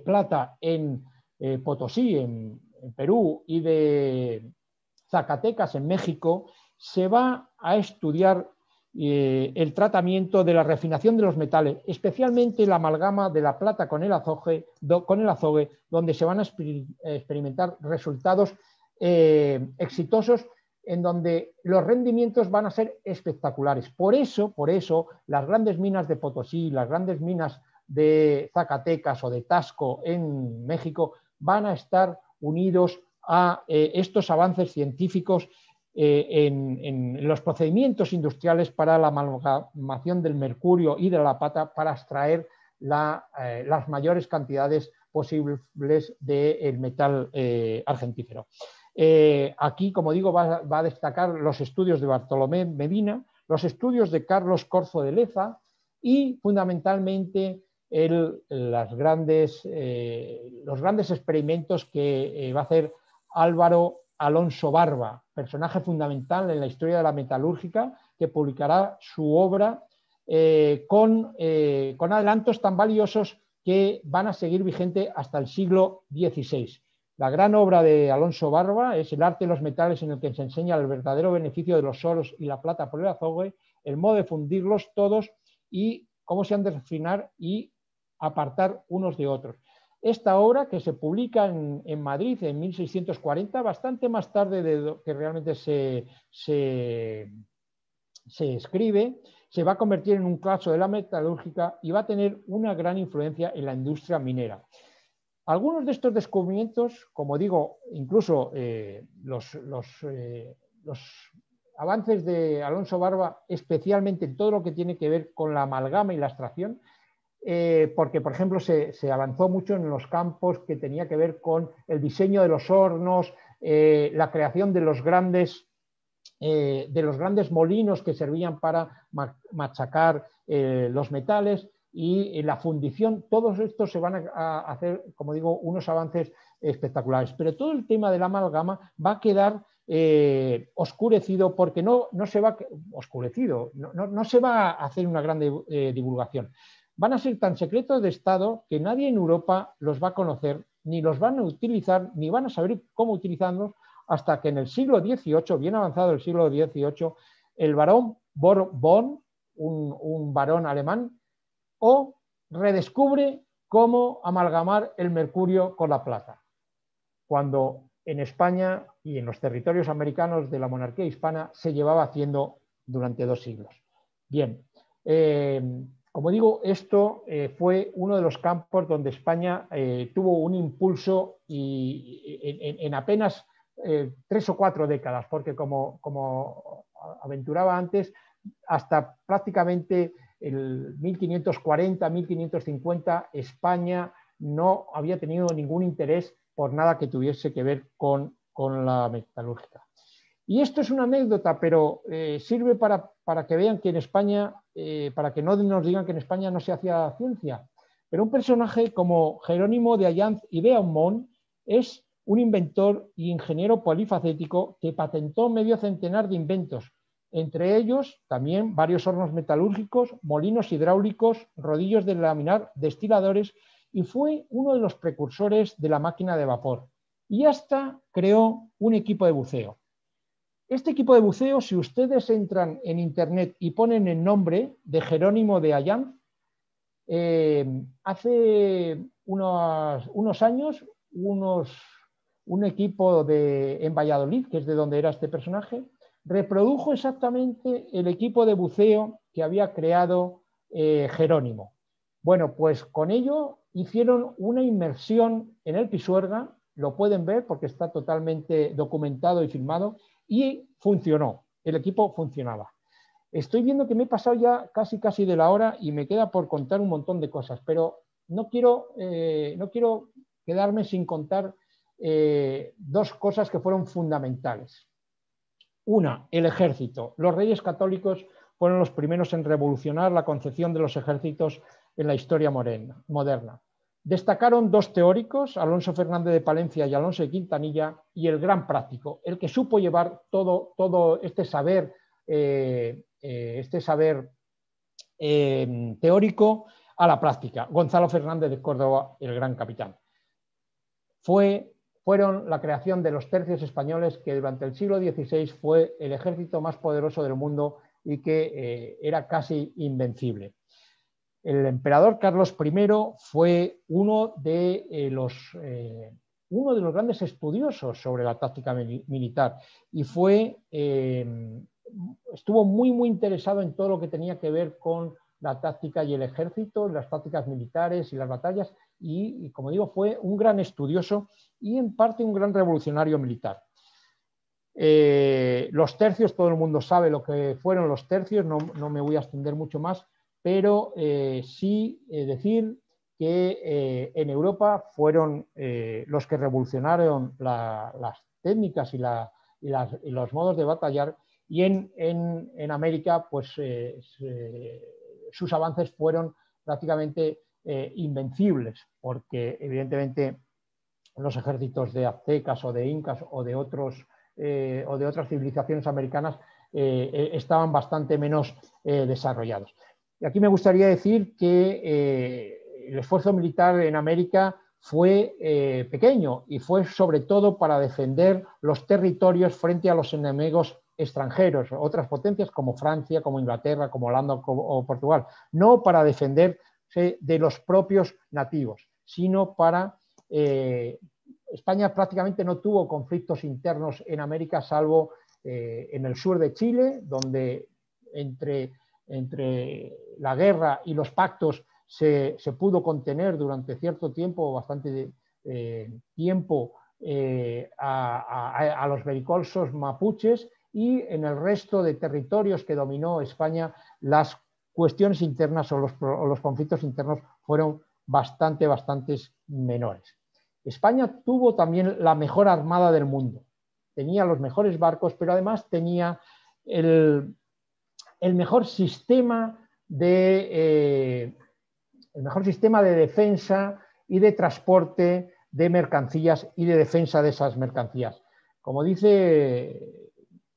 plata en eh, Potosí, en Perú, y de Zacatecas, en México, se va a estudiar eh, el tratamiento de la refinación de los metales, especialmente la amalgama de la plata con el azogue, con el donde se van a experimentar resultados eh, exitosos en donde los rendimientos van a ser espectaculares. Por eso, por eso, las grandes minas de Potosí, las grandes minas de Zacatecas o de Tasco en México van a estar unidos a eh, estos avances científicos eh, en, los procedimientos industriales para la amalgamación del mercurio y de la pata para extraer eh, las mayores cantidades posibles del metal eh, argentífero. aquí, como digo, va, a destacar los estudios de Bartolomé Medina, los estudios de Carlos Corzo de Leza y fundamentalmente las grandes, los grandes experimentos que va a hacer Álvaro Alonso Barba, personaje fundamental en la historia de la metalúrgica, que publicará su obra eh, eh, con, adelantos tan valiosos que van a seguir vigente hasta el siglo XVI. La gran obra de Alonso Barba es El arte de los metales en el que se enseña el verdadero beneficio de los oros y la plata por el azogue, el modo de fundirlos todos y cómo se han de refinar y apartar unos de otros. Esta obra, que se publica en, Madrid en 1640, bastante más tarde de que realmente se, escribe, se va a convertir en un caso de la metalúrgica y va a tener una gran influencia en la industria minera. Algunos de estos descubrimientos, como digo, incluso eh, los, eh, los, avances de Alonso Barba, especialmente en todo lo que tiene que ver con la amalgama y la extracción, eh, porque, por ejemplo, se, avanzó mucho en los campos que tenía que ver con el diseño de los hornos, eh, la creación de los grandes eh, de los grandes molinos que servían para machacar los metales y la fundición, todos estos se van a, hacer, como digo, unos avances espectaculares. Pero todo el tema de la amalgama va a quedar oscurecido porque no, se va, oscurecido, se va a hacer una gran divulgación van a ser tan secretos de Estado que nadie en Europa los va a conocer, ni los van a utilizar, ni van a saber cómo utilizarlos, hasta que en el siglo XVIII, bien avanzado el siglo XVIII, el varón von un, varón alemán, o redescubre cómo amalgamar el mercurio con la plata. Cuando en España y en los territorios americanos de la monarquía hispana se llevaba haciendo durante dos siglos. Bien, eh, como digo, esto eh, fue uno de los campos donde España eh, tuvo un impulso y, en, apenas eh, tres o cuatro décadas, porque como, como aventuraba antes, hasta prácticamente el 1540, 1550, España no había tenido ningún interés por nada que tuviese que ver con, con la metalúrgica. Y esto es una anécdota, pero sirve para, para que vean que en España eh, para que no nos digan que en España no se hacía ciencia. Pero un personaje como Jerónimo de Allanz y Beaumont es un inventor y ingeniero polifacético que patentó medio centenar de inventos, entre ellos también varios hornos metalúrgicos, molinos hidráulicos, rodillos de laminar, destiladores, y fue uno de los precursores de la máquina de vapor. Y hasta creó un equipo de buceo. Este equipo de buceo, si ustedes entran en internet y ponen el nombre de Jerónimo de Allán, eh, hace unos, años un equipo de, en Valladolid, que es de donde era este personaje, reprodujo exactamente el equipo de buceo que había creado eh, Jerónimo. Bueno, pues con ello hicieron una inmersión en el Pisuerga, lo pueden ver porque está totalmente documentado y filmado, y funcionó, el equipo funcionaba. Estoy viendo que me he pasado ya casi casi de la hora y me queda por contar un montón de cosas, pero no quiero, eh, no quiero quedarme sin contar eh, dos cosas que fueron fundamentales. Una, el ejército. Los reyes católicos fueron los primeros en revolucionar la concepción de los ejércitos en la historia moderna. Destacaron dos teóricos, Alonso Fernández de Palencia y Alonso de Quintanilla, y el gran práctico, el que supo llevar todo, este saber, eh, eh, este eh, teórico a la práctica, Gonzalo Fernández de Córdoba, el gran capitán. fueron la creación de los tercios españoles que durante el siglo XVI fue el ejército más poderoso del mundo y que era casi invencible. El emperador Carlos I fue uno de, eh, los, eh, uno de los grandes estudiosos sobre la táctica militar y fue, em, estuvo muy, muy interesado en todo lo que tenía que ver con la táctica y el ejército, las tácticas militares y las batallas y, como digo, fue un gran estudioso y en parte un gran revolucionario militar. Eh, los tercios, todo el mundo sabe lo que fueron los tercios, no, no, me voy a extender mucho más, pero eh, sí eh, decir que eh, en Europa fueron los que revolucionaron las técnicas y, los modos de batallar y en, América pues sus avances fueron prácticamente invencibles porque evidentemente los ejércitos de aztecas o de incas o de, otras civilizaciones americanas estaban bastante menos desarrollados. Y aquí me gustaría decir que eh, el esfuerzo militar en América fue eh, pequeño y fue sobre todo para defender los territorios frente a los enemigos extranjeros, otras potencias como Francia, como Inglaterra, como Holanda o Portugal, no para defenderse de los propios nativos, sino para... Eh, España prácticamente no tuvo conflictos internos en América, salvo en el sur de Chile, donde entre entre la guerra y los pactos se, pudo contener durante cierto tiempo, bastante eh, tiempo, eh, a, los belicosos mapuches y en el resto de territorios que dominó España las cuestiones internas o los, conflictos internos fueron bastante, bastante menores. España tuvo también la mejor armada del mundo. Tenía los mejores barcos, pero además tenía el, el mejor sistema de, eh, el mejor sistema de defensa y de transporte de mercancías y de defensa de esas mercancías. Como dice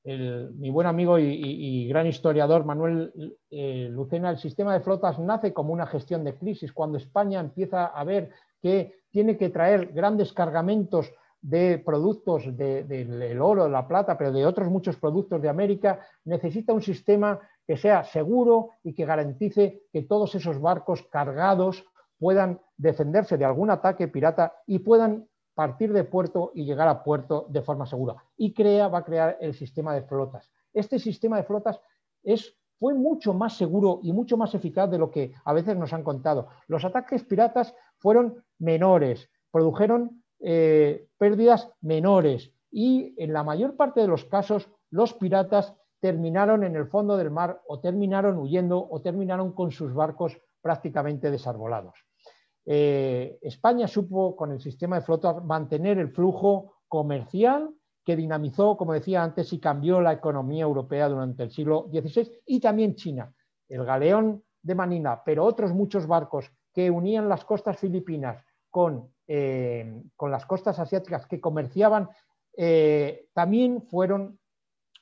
mi buen amigo y, gran historiador Manuel eh, Lucena, el sistema de flotas nace como una gestión de crisis. Cuando España empieza a ver que tiene que traer grandes cargamentos de productos del oro, la plata, pero de otros muchos productos de América, necesita un sistema que sea seguro y que garantice que todos esos barcos cargados puedan defenderse de algún ataque pirata y puedan partir de puerto y llegar a puerto de forma segura. Y crea, va a crear el sistema de flotas. Este sistema de flotas es, fue mucho más seguro y mucho más eficaz de lo que a veces nos han contado. Los ataques piratas fueron menores, produjeron eh, pérdidas menores y en la mayor parte de los casos los piratas terminaron en el fondo del mar o terminaron huyendo o terminaron con sus barcos prácticamente desarbolados. Eh, España supo con el sistema de flotas mantener el flujo comercial que dinamizó, como decía antes, y cambió la economía europea durante el siglo XVI y también China. El galeón de Manila, pero otros muchos barcos que unían las costas filipinas con, eh, con las costas asiáticas que comerciaban, eh, también fueron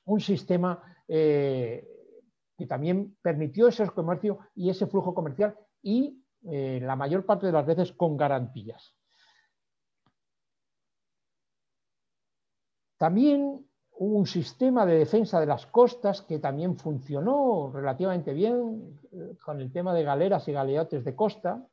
un sistema eh, que también permitió ese comercio y ese flujo comercial y eh, la mayor parte de las veces con garantías. También hubo un sistema de defensa de las costas que también funcionó relativamente bien eh, con el tema de galeras y galeotes de costa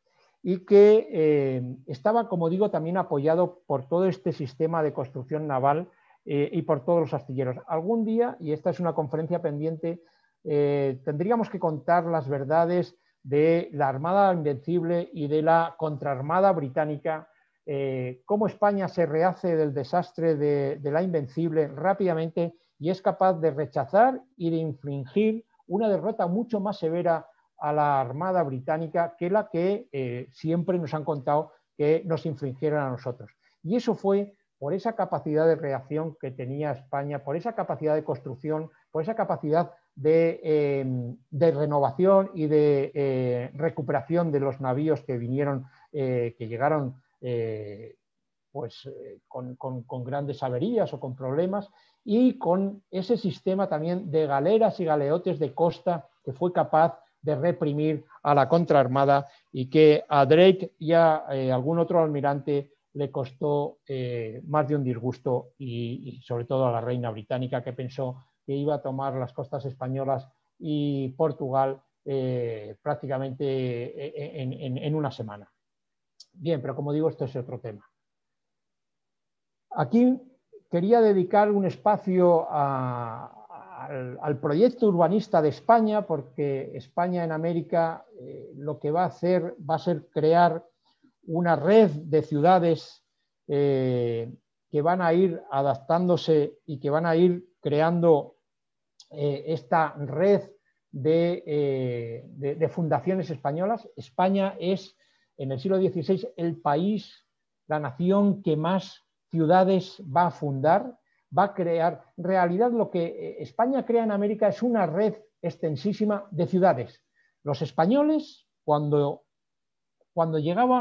y que estaba, como digo, también apoyado por todo este sistema de construcción naval eh, y por todos los astilleros. Algún día, y esta es una conferencia pendiente, eh, tendríamos que contar las verdades de la Armada Invencible y de la Contraarmada Británica, eh, cómo España se rehace del desastre de, la Invencible rápidamente y es capaz de rechazar y de infringir una derrota mucho más severa a la Armada Británica que la que siempre nos han contado que nos infringieron a nosotros. Y eso fue por esa capacidad de reacción que tenía España, por esa capacidad de construcción, por esa capacidad de, eh, renovación y de eh, recuperación de los navíos que vinieron, eh, que llegaron pues, con, con, grandes averías o con problemas, y con ese sistema también de galeras y galeotes de costa que fue capaz de reprimir a la contraarmada y que a Drake y a algún otro almirante le costó eh, más de un disgusto y, sobre todo a la reina británica que pensó que iba a tomar las costas españolas y Portugal eh, prácticamente eh, en, una semana. Bien, pero como digo, esto es otro tema. Aquí quería dedicar un espacio al, proyecto urbanista de España, porque España en América lo que va a hacer va a ser crear una red de ciudades eh, que van a ir adaptándose y que van a ir creando eh, esta red eh, de, de, fundaciones españolas. España es en el siglo XVI el país, la nación que más ciudades va a fundar, va a crear. En realidad lo que España crea en América es una red extensísima de ciudades. Los españoles, cuando cuando,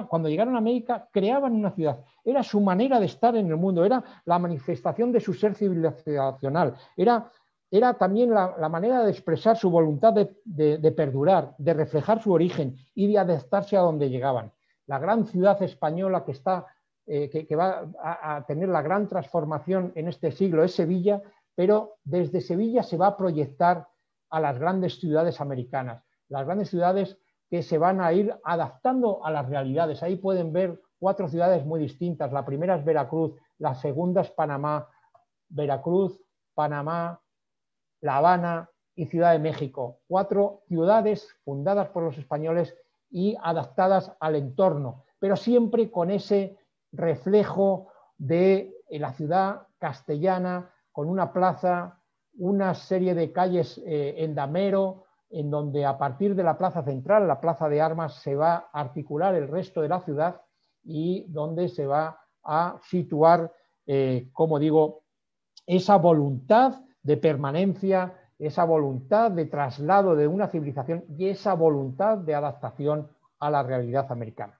cuando llegaron a América, creaban una ciudad. Era su manera de estar en el mundo, era la manifestación de su ser civilizacional, era, era también la, manera de expresar su voluntad de, perdurar, de reflejar su origen y de adaptarse a donde llegaban. La gran ciudad española que, está, eh, que, va a, a tener la gran transformación en este siglo es Sevilla, pero desde Sevilla se va a proyectar a las grandes ciudades americanas. Las grandes ciudades que se van a ir adaptando a las realidades. Ahí pueden ver cuatro ciudades muy distintas. La primera es Veracruz, la segunda es Panamá, Veracruz, Panamá, La Habana y Ciudad de México. Cuatro ciudades fundadas por los españoles y adaptadas al entorno, pero siempre con ese reflejo de eh, la ciudad castellana, con una plaza, una serie de calles eh, en damero, en donde a partir de la plaza central, la plaza de armas, se va a articular el resto de la ciudad y donde se va a situar, eh, como digo, esa voluntad de permanencia, esa voluntad de traslado de una civilización y esa voluntad de adaptación a la realidad americana.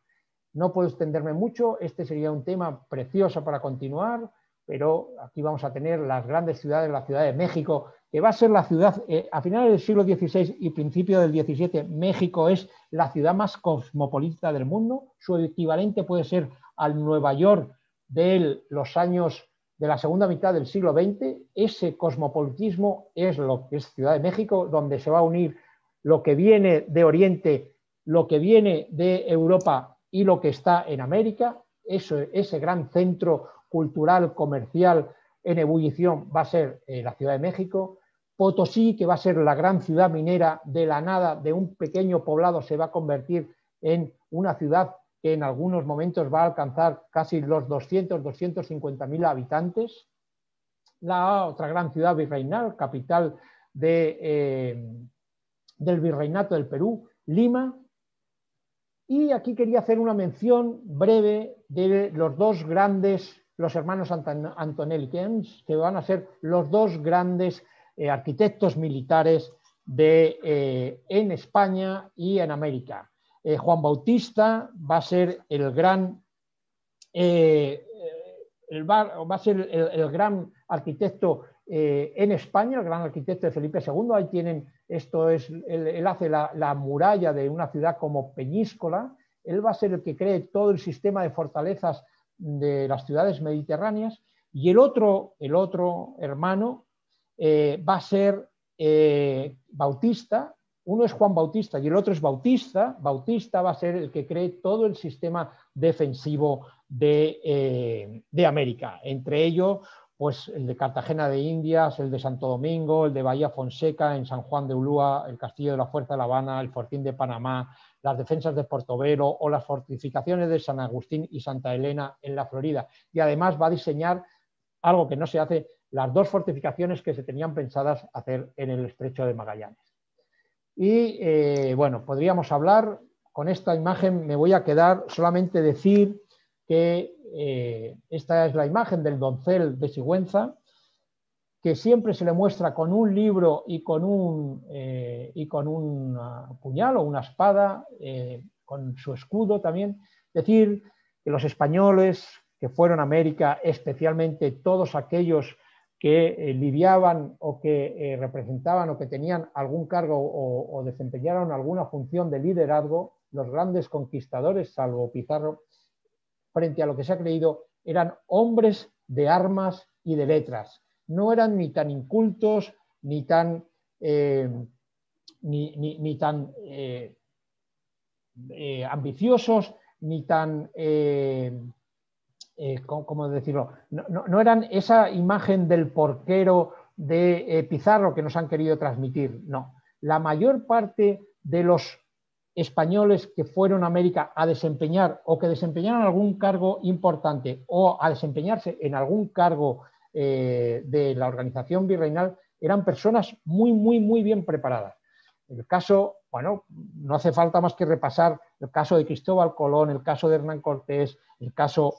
No puedo extenderme mucho, este sería un tema precioso para continuar, pero aquí vamos a tener las grandes ciudades, la Ciudad de México que va a ser la ciudad, eh, a finales del siglo XVI y principio del XVII, México es la ciudad más cosmopolita del mundo. Su equivalente puede ser al Nueva York de los años de la segunda mitad del siglo XX. Ese cosmopolitismo es lo que es Ciudad de México, donde se va a unir lo que viene de Oriente, lo que viene de Europa y lo que está en América. Eso, ese gran centro cultural, comercial, en ebullición va a ser eh, la Ciudad de México Potosí, que va a ser la gran ciudad minera de la nada, de un pequeño poblado, se va a convertir en una ciudad que en algunos momentos va a alcanzar casi los 200, 250 mil habitantes. La otra gran ciudad virreinal, capital eh, del virreinato del Perú, Lima. Y aquí quería hacer una mención breve de los dos grandes, los hermanos Antonelli, que van a ser los dos grandes eh, arquitectos militares de, eh, en España y en América. Eh, Juan Bautista va a ser el gran, el va a ser el, gran arquitecto en España, el gran arquitecto de Felipe II. Ahí tienen, esto es, él, hace la, la, muralla de una ciudad como Peñíscola. Él va a ser el que cree todo el sistema de fortalezas de las ciudades mediterráneas. Y el otro, el otro hermano eh, va a ser eh, Bautista, uno es Juan Bautista y el otro es Bautista, Bautista va a ser el que cree todo el sistema defensivo de, eh, América, entre ellos pues el de Cartagena de Indias, el de Santo Domingo, el de Bahía Fonseca, en San Juan de Ulúa, el Castillo de la Fuerza de La Habana, el Fortín de Panamá, las defensas de Portobelo o las fortificaciones de San Agustín y Santa Elena en la Florida. Y además va a diseñar algo que no se hace las dos fortificaciones que se tenían pensadas hacer en el estrecho de Magallanes. Y eh, bueno, podríamos hablar, con esta imagen me voy a quedar solamente decir que eh, esta es la imagen del doncel de Sigüenza, que siempre se le muestra con un libro y con un, eh, y con un ah, puñal o una espada, con su escudo también. Decir que los españoles que fueron a América, especialmente todos aquellos que eh, lidiaban o que eh, representaban o que tenían algún cargo o, desempeñaron alguna función de liderazgo, los grandes conquistadores, salvo Pizarro, frente a lo que se ha creído, eran hombres de armas y de letras. No eran ni tan incultos, ni tan, eh, ni, tan ambiciosos, ni tan eh, ¿cómo, decirlo? No, eran esa imagen del porquero de eh, Pizarro que nos han querido transmitir, no. La mayor parte de los españoles que fueron a América a desempeñar o que desempeñaron algún cargo importante o a desempeñarse en algún cargo eh, de la organización virreinal eran personas muy, muy, muy bien preparadas. El caso, bueno, no hace falta más que repasar el caso de Cristóbal Colón, el caso de Hernán Cortés, el caso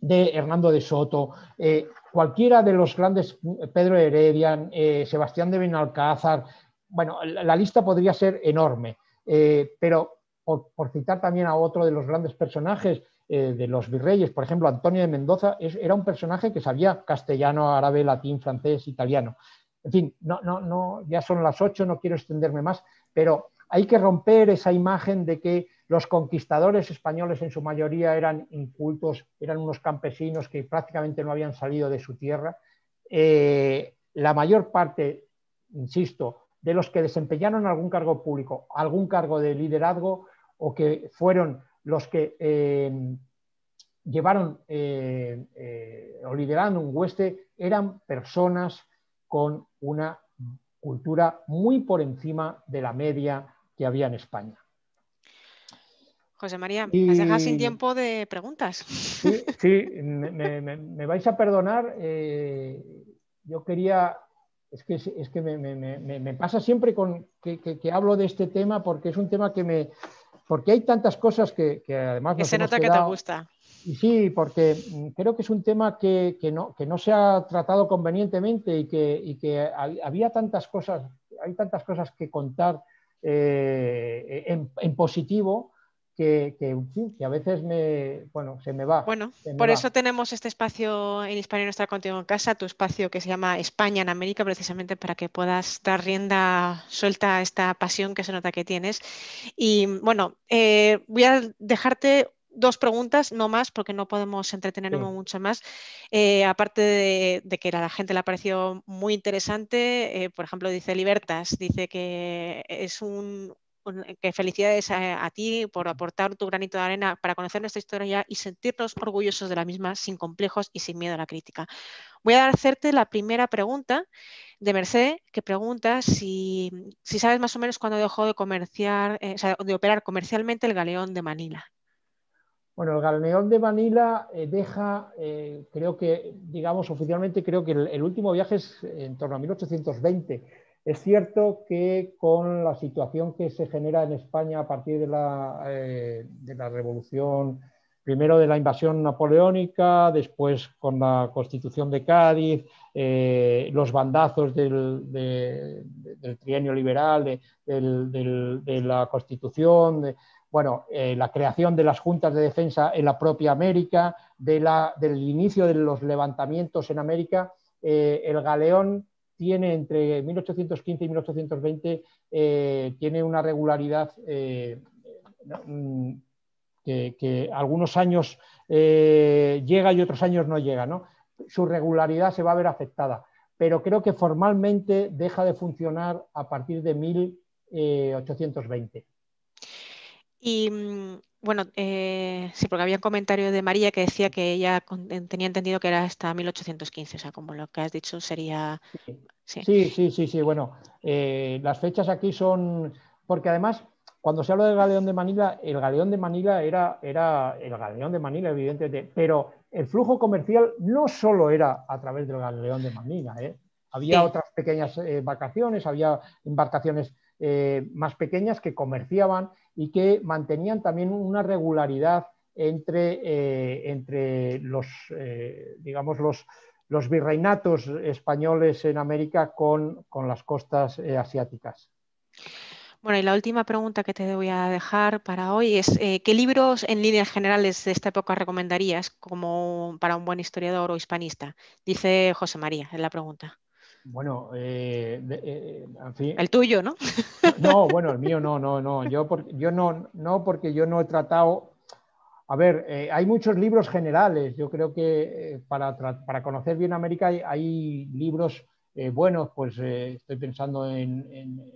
de Hernando de Soto, eh, cualquiera de los grandes, mm, Pedro Heredia, eh, Sebastián de Benalcázar, bueno, la, lista podría ser enorme, eh, pero por, citar también a otro de los grandes personajes de los virreyes, por ejemplo, Antonio de Mendoza, era un personaje que sabía castellano, árabe, latín, francés, italiano. En fin, no, no, no, ya son las ocho, no quiero extenderme más, pero hay que romper esa imagen de que los conquistadores españoles en su mayoría eran incultos, eran unos campesinos que prácticamente no habían salido de su tierra. Eh, la mayor parte, insisto, de los que desempeñaron algún cargo público, algún cargo de liderazgo o que fueron los que eh, llevaron eh, o lideraron un hueste, eran personas con una cultura muy por encima de la media que había en España. José María, me has dejado sin tiempo de preguntas. Sí, me, vais a perdonar. Eh, yo quería, es que, es que me, pasa siempre con, que, hablo de este tema porque es un tema que me... Porque hay tantas cosas que, además... Que se nota que te gusta. Y sí, porque creo que es un tema que, no, se ha tratado convenientemente y que, que había tantas cosas, hay tantas cosas que contar eh, eh, en, positivo que, a veces me, se me va. Bueno, por eso tenemos este espacio en Hispania Nuestra Contigo en Casa, tu espacio que se llama España en América, precisamente para que puedas dar rienda suelta a esta pasión que se nota que tienes. Y bueno, eh, voy a dejarte dos preguntas, no más, porque no podemos entretenernos mucho más. Eh, aparte de, que a la gente le ha parecido muy interesante, eh, por ejemplo, dice Libertas, dice que es un, que felicidades a, ti por aportar tu granito de arena para conocer nuestra historia y sentirnos orgullosos de la misma, sin complejos y sin miedo a la crítica. Voy a hacerte la primera pregunta de Merced, que pregunta si, si sabes más o menos cuándo dejó de comerciar, eh, de operar comercialmente el galeón de Manila. Bueno, el galeón de Manila eh, deja, eh, creo que, digamos oficialmente, creo que el, último viaje es en torno a 1820. Es cierto que con la situación que se genera en España a partir de la, eh, revolución, primero de la invasión napoleónica, después con la constitución de Cádiz, los bandazos del, trienio liberal, de, del, de la constitución, bueno, eh, la creación de las juntas de defensa en la propia América, del inicio de los levantamientos en América, eh, el galeón tiene entre 1815 y 1820 eh, tiene una regularidad mm, que, algunos años llega y otros años no llega. Su regularidad se va a ver afectada, pero creo que formalmente deja de funcionar a partir de 1820. Y mm, bueno, eh, sí, porque había un comentario de María que decía que ella tenía entendido que era hasta 1815, o sea, como lo que has dicho sería... Sí, sí, sí, sí, bueno, eh, las fechas aquí son... Porque además, cuando se habla del galeón de Manila, el galeón de Manila era, era el galeón de Manila, evidentemente, pero el flujo comercial no solo era a través del galeón de Manila, ¿eh? había otras pequeñas embarcaciones, había embarcaciones más pequeñas que comerciaban y que mantenían también una regularidad entre, eh, los, eh, digamos, los, virreinatos españoles en América con, las costas eh, asiáticas. Bueno, y la última pregunta que te voy a dejar para hoy es, ¿qué libros en líneas generales de esta época recomendarías como para un buen historiador o hispanista? Dice José María, es la pregunta. Bueno, eh, eh, en fin. El tuyo, ¿no? No, bueno, el mío no, no, no. Yo, yo no, no, porque yo no he tratado. A ver, eh, hay muchos libros generales. Yo creo que para, para, conocer bien América hay, libros buenos. Pues estoy pensando en, en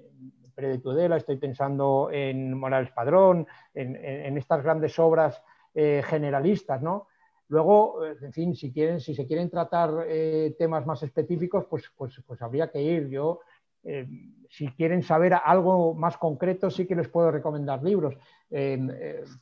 de Tudela, estoy pensando en Morales Padrón, en estas grandes obras generalistas, ¿no? Luego, eh, en fin, si, quieren, si se quieren tratar eh, temas más específicos, pues, pues, pues habría que ir. Yo, eh, si quieren saber algo más concreto, sí que les puedo recomendar libros. Em,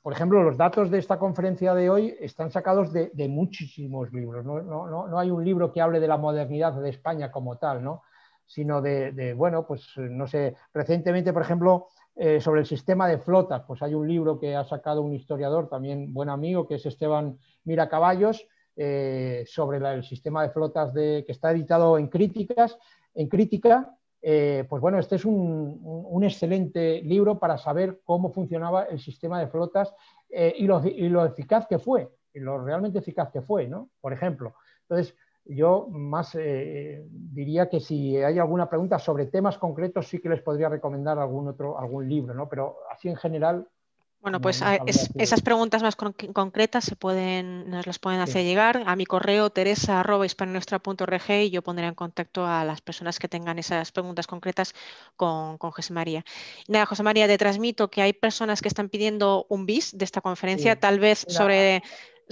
por ejemplo, los datos de esta conferencia de hoy están sacados de, muchísimos libros. No, hay un libro que hable de la modernidad de España como tal, ¿no? sino de, de bueno, pues no sé, recientemente, por ejemplo, eh, sobre el sistema de flotas, pues hay un libro que ha sacado un historiador también buen amigo, que es Esteban Miracaballos, eh, sobre el sistema de flotas de, que está editado en críticas, en crítica. Eh, pues bueno, este es un, excelente libro para saber cómo funcionaba el sistema de flotas y lo, eficaz que fue, y lo realmente eficaz que fue, ¿no? Por ejemplo. Entonces, yo más eh, diría que si hay alguna pregunta sobre temas concretos, sí que les podría recomendar algún otro, algún libro, ¿no? Pero así en general. Bueno, pues esas preguntas más concretas se pueden, nos las pueden hacer llegar a mi correo punto y yo pondré en contacto a las personas que tengan esas preguntas concretas con, José María. Nada, José María, te transmito que hay personas que están pidiendo un bis de esta conferencia, tal vez sobre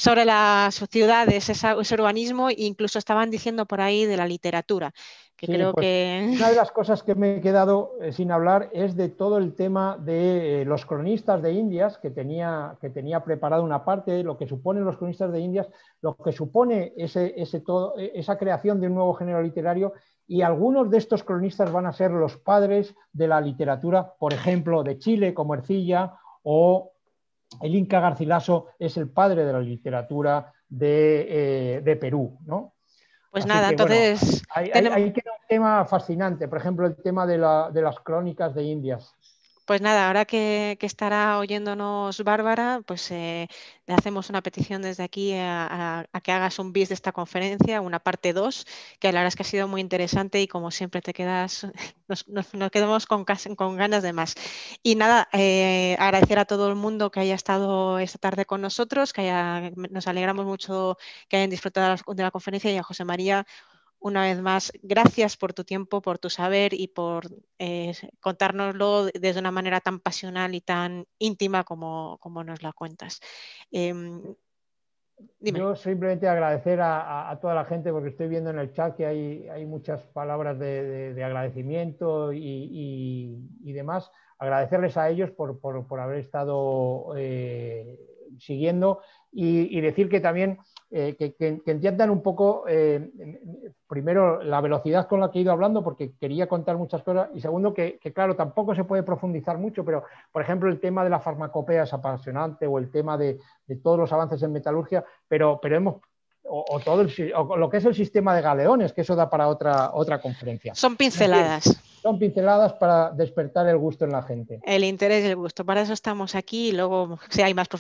sobre las ciudades, ese urbanismo, e incluso estaban diciendo por ahí de la literatura, que creo pues, que... Una de las cosas que me he quedado eh, sin hablar es de todo el tema de eh, los cronistas de Indias, que tenía, que tenía preparado una parte, de lo que suponen los cronistas de Indias, lo que supone ese, e, esa creación de un nuevo género literario, y algunos de estos cronistas van a ser los padres de la literatura, por ejemplo, de Chile, como Ercilla, o el Inca Garcilaso es el padre de la literatura de, eh, Perú, ¿no? Pues nada, entonces... ahí, queda un tema fascinante, por ejemplo, el tema de las crónicas de Indias, pues nada, ahora que, estará oyéndonos Bárbara, pues eh, le hacemos una petición desde aquí a, que hagas un bis de esta conferencia, una parte 2, que la verdad es que ha sido muy interesante y como siempre te quedas, nos, quedamos con, con, ganas de más. Y nada, eh, agradecer a todo el mundo que haya estado esta tarde con nosotros, que nos alegramos mucho que hayan disfrutado de la conferencia y a José María una vez más, gracias por tu tiempo, por tu saber y por eh, contárnoslo desde una manera tan pasional y tan íntima como, nos la cuentas. Em, Yo simplemente agradecer a, toda la gente porque estoy viendo en el chat que hay, muchas palabras de, agradecimiento y, demás. Agradecerles a ellos por, haber estado eh, siguiendo y decir que también eh, que, entiendan un poco, eh, primero, la velocidad con la que he ido hablando, porque quería contar muchas cosas, y segundo, que, claro, tampoco se puede profundizar mucho, pero, por ejemplo, el tema de la farmacopea es apasionante, o el tema de, de todos los avances en metalurgia, pero, pero hemos o, todo el, o lo que es el sistema de galeones, que eso da para otra, otra conferencia. Son pinceladas. son pinceladas para despertar el gusto en la gente. El interés y el gusto. Para eso estamos aquí y luego si hay, más que,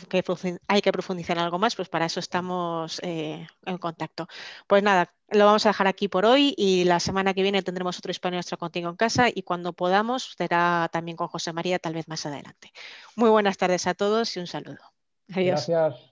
hay que profundizar algo más, pues para eso estamos eh, en contacto. Pues nada, lo vamos a dejar aquí por hoy y la semana que viene tendremos otro hispano nuestro contigo en casa y cuando podamos será también con José María, tal vez más adelante. Muy buenas tardes a todos y un saludo. Adiós. Gracias.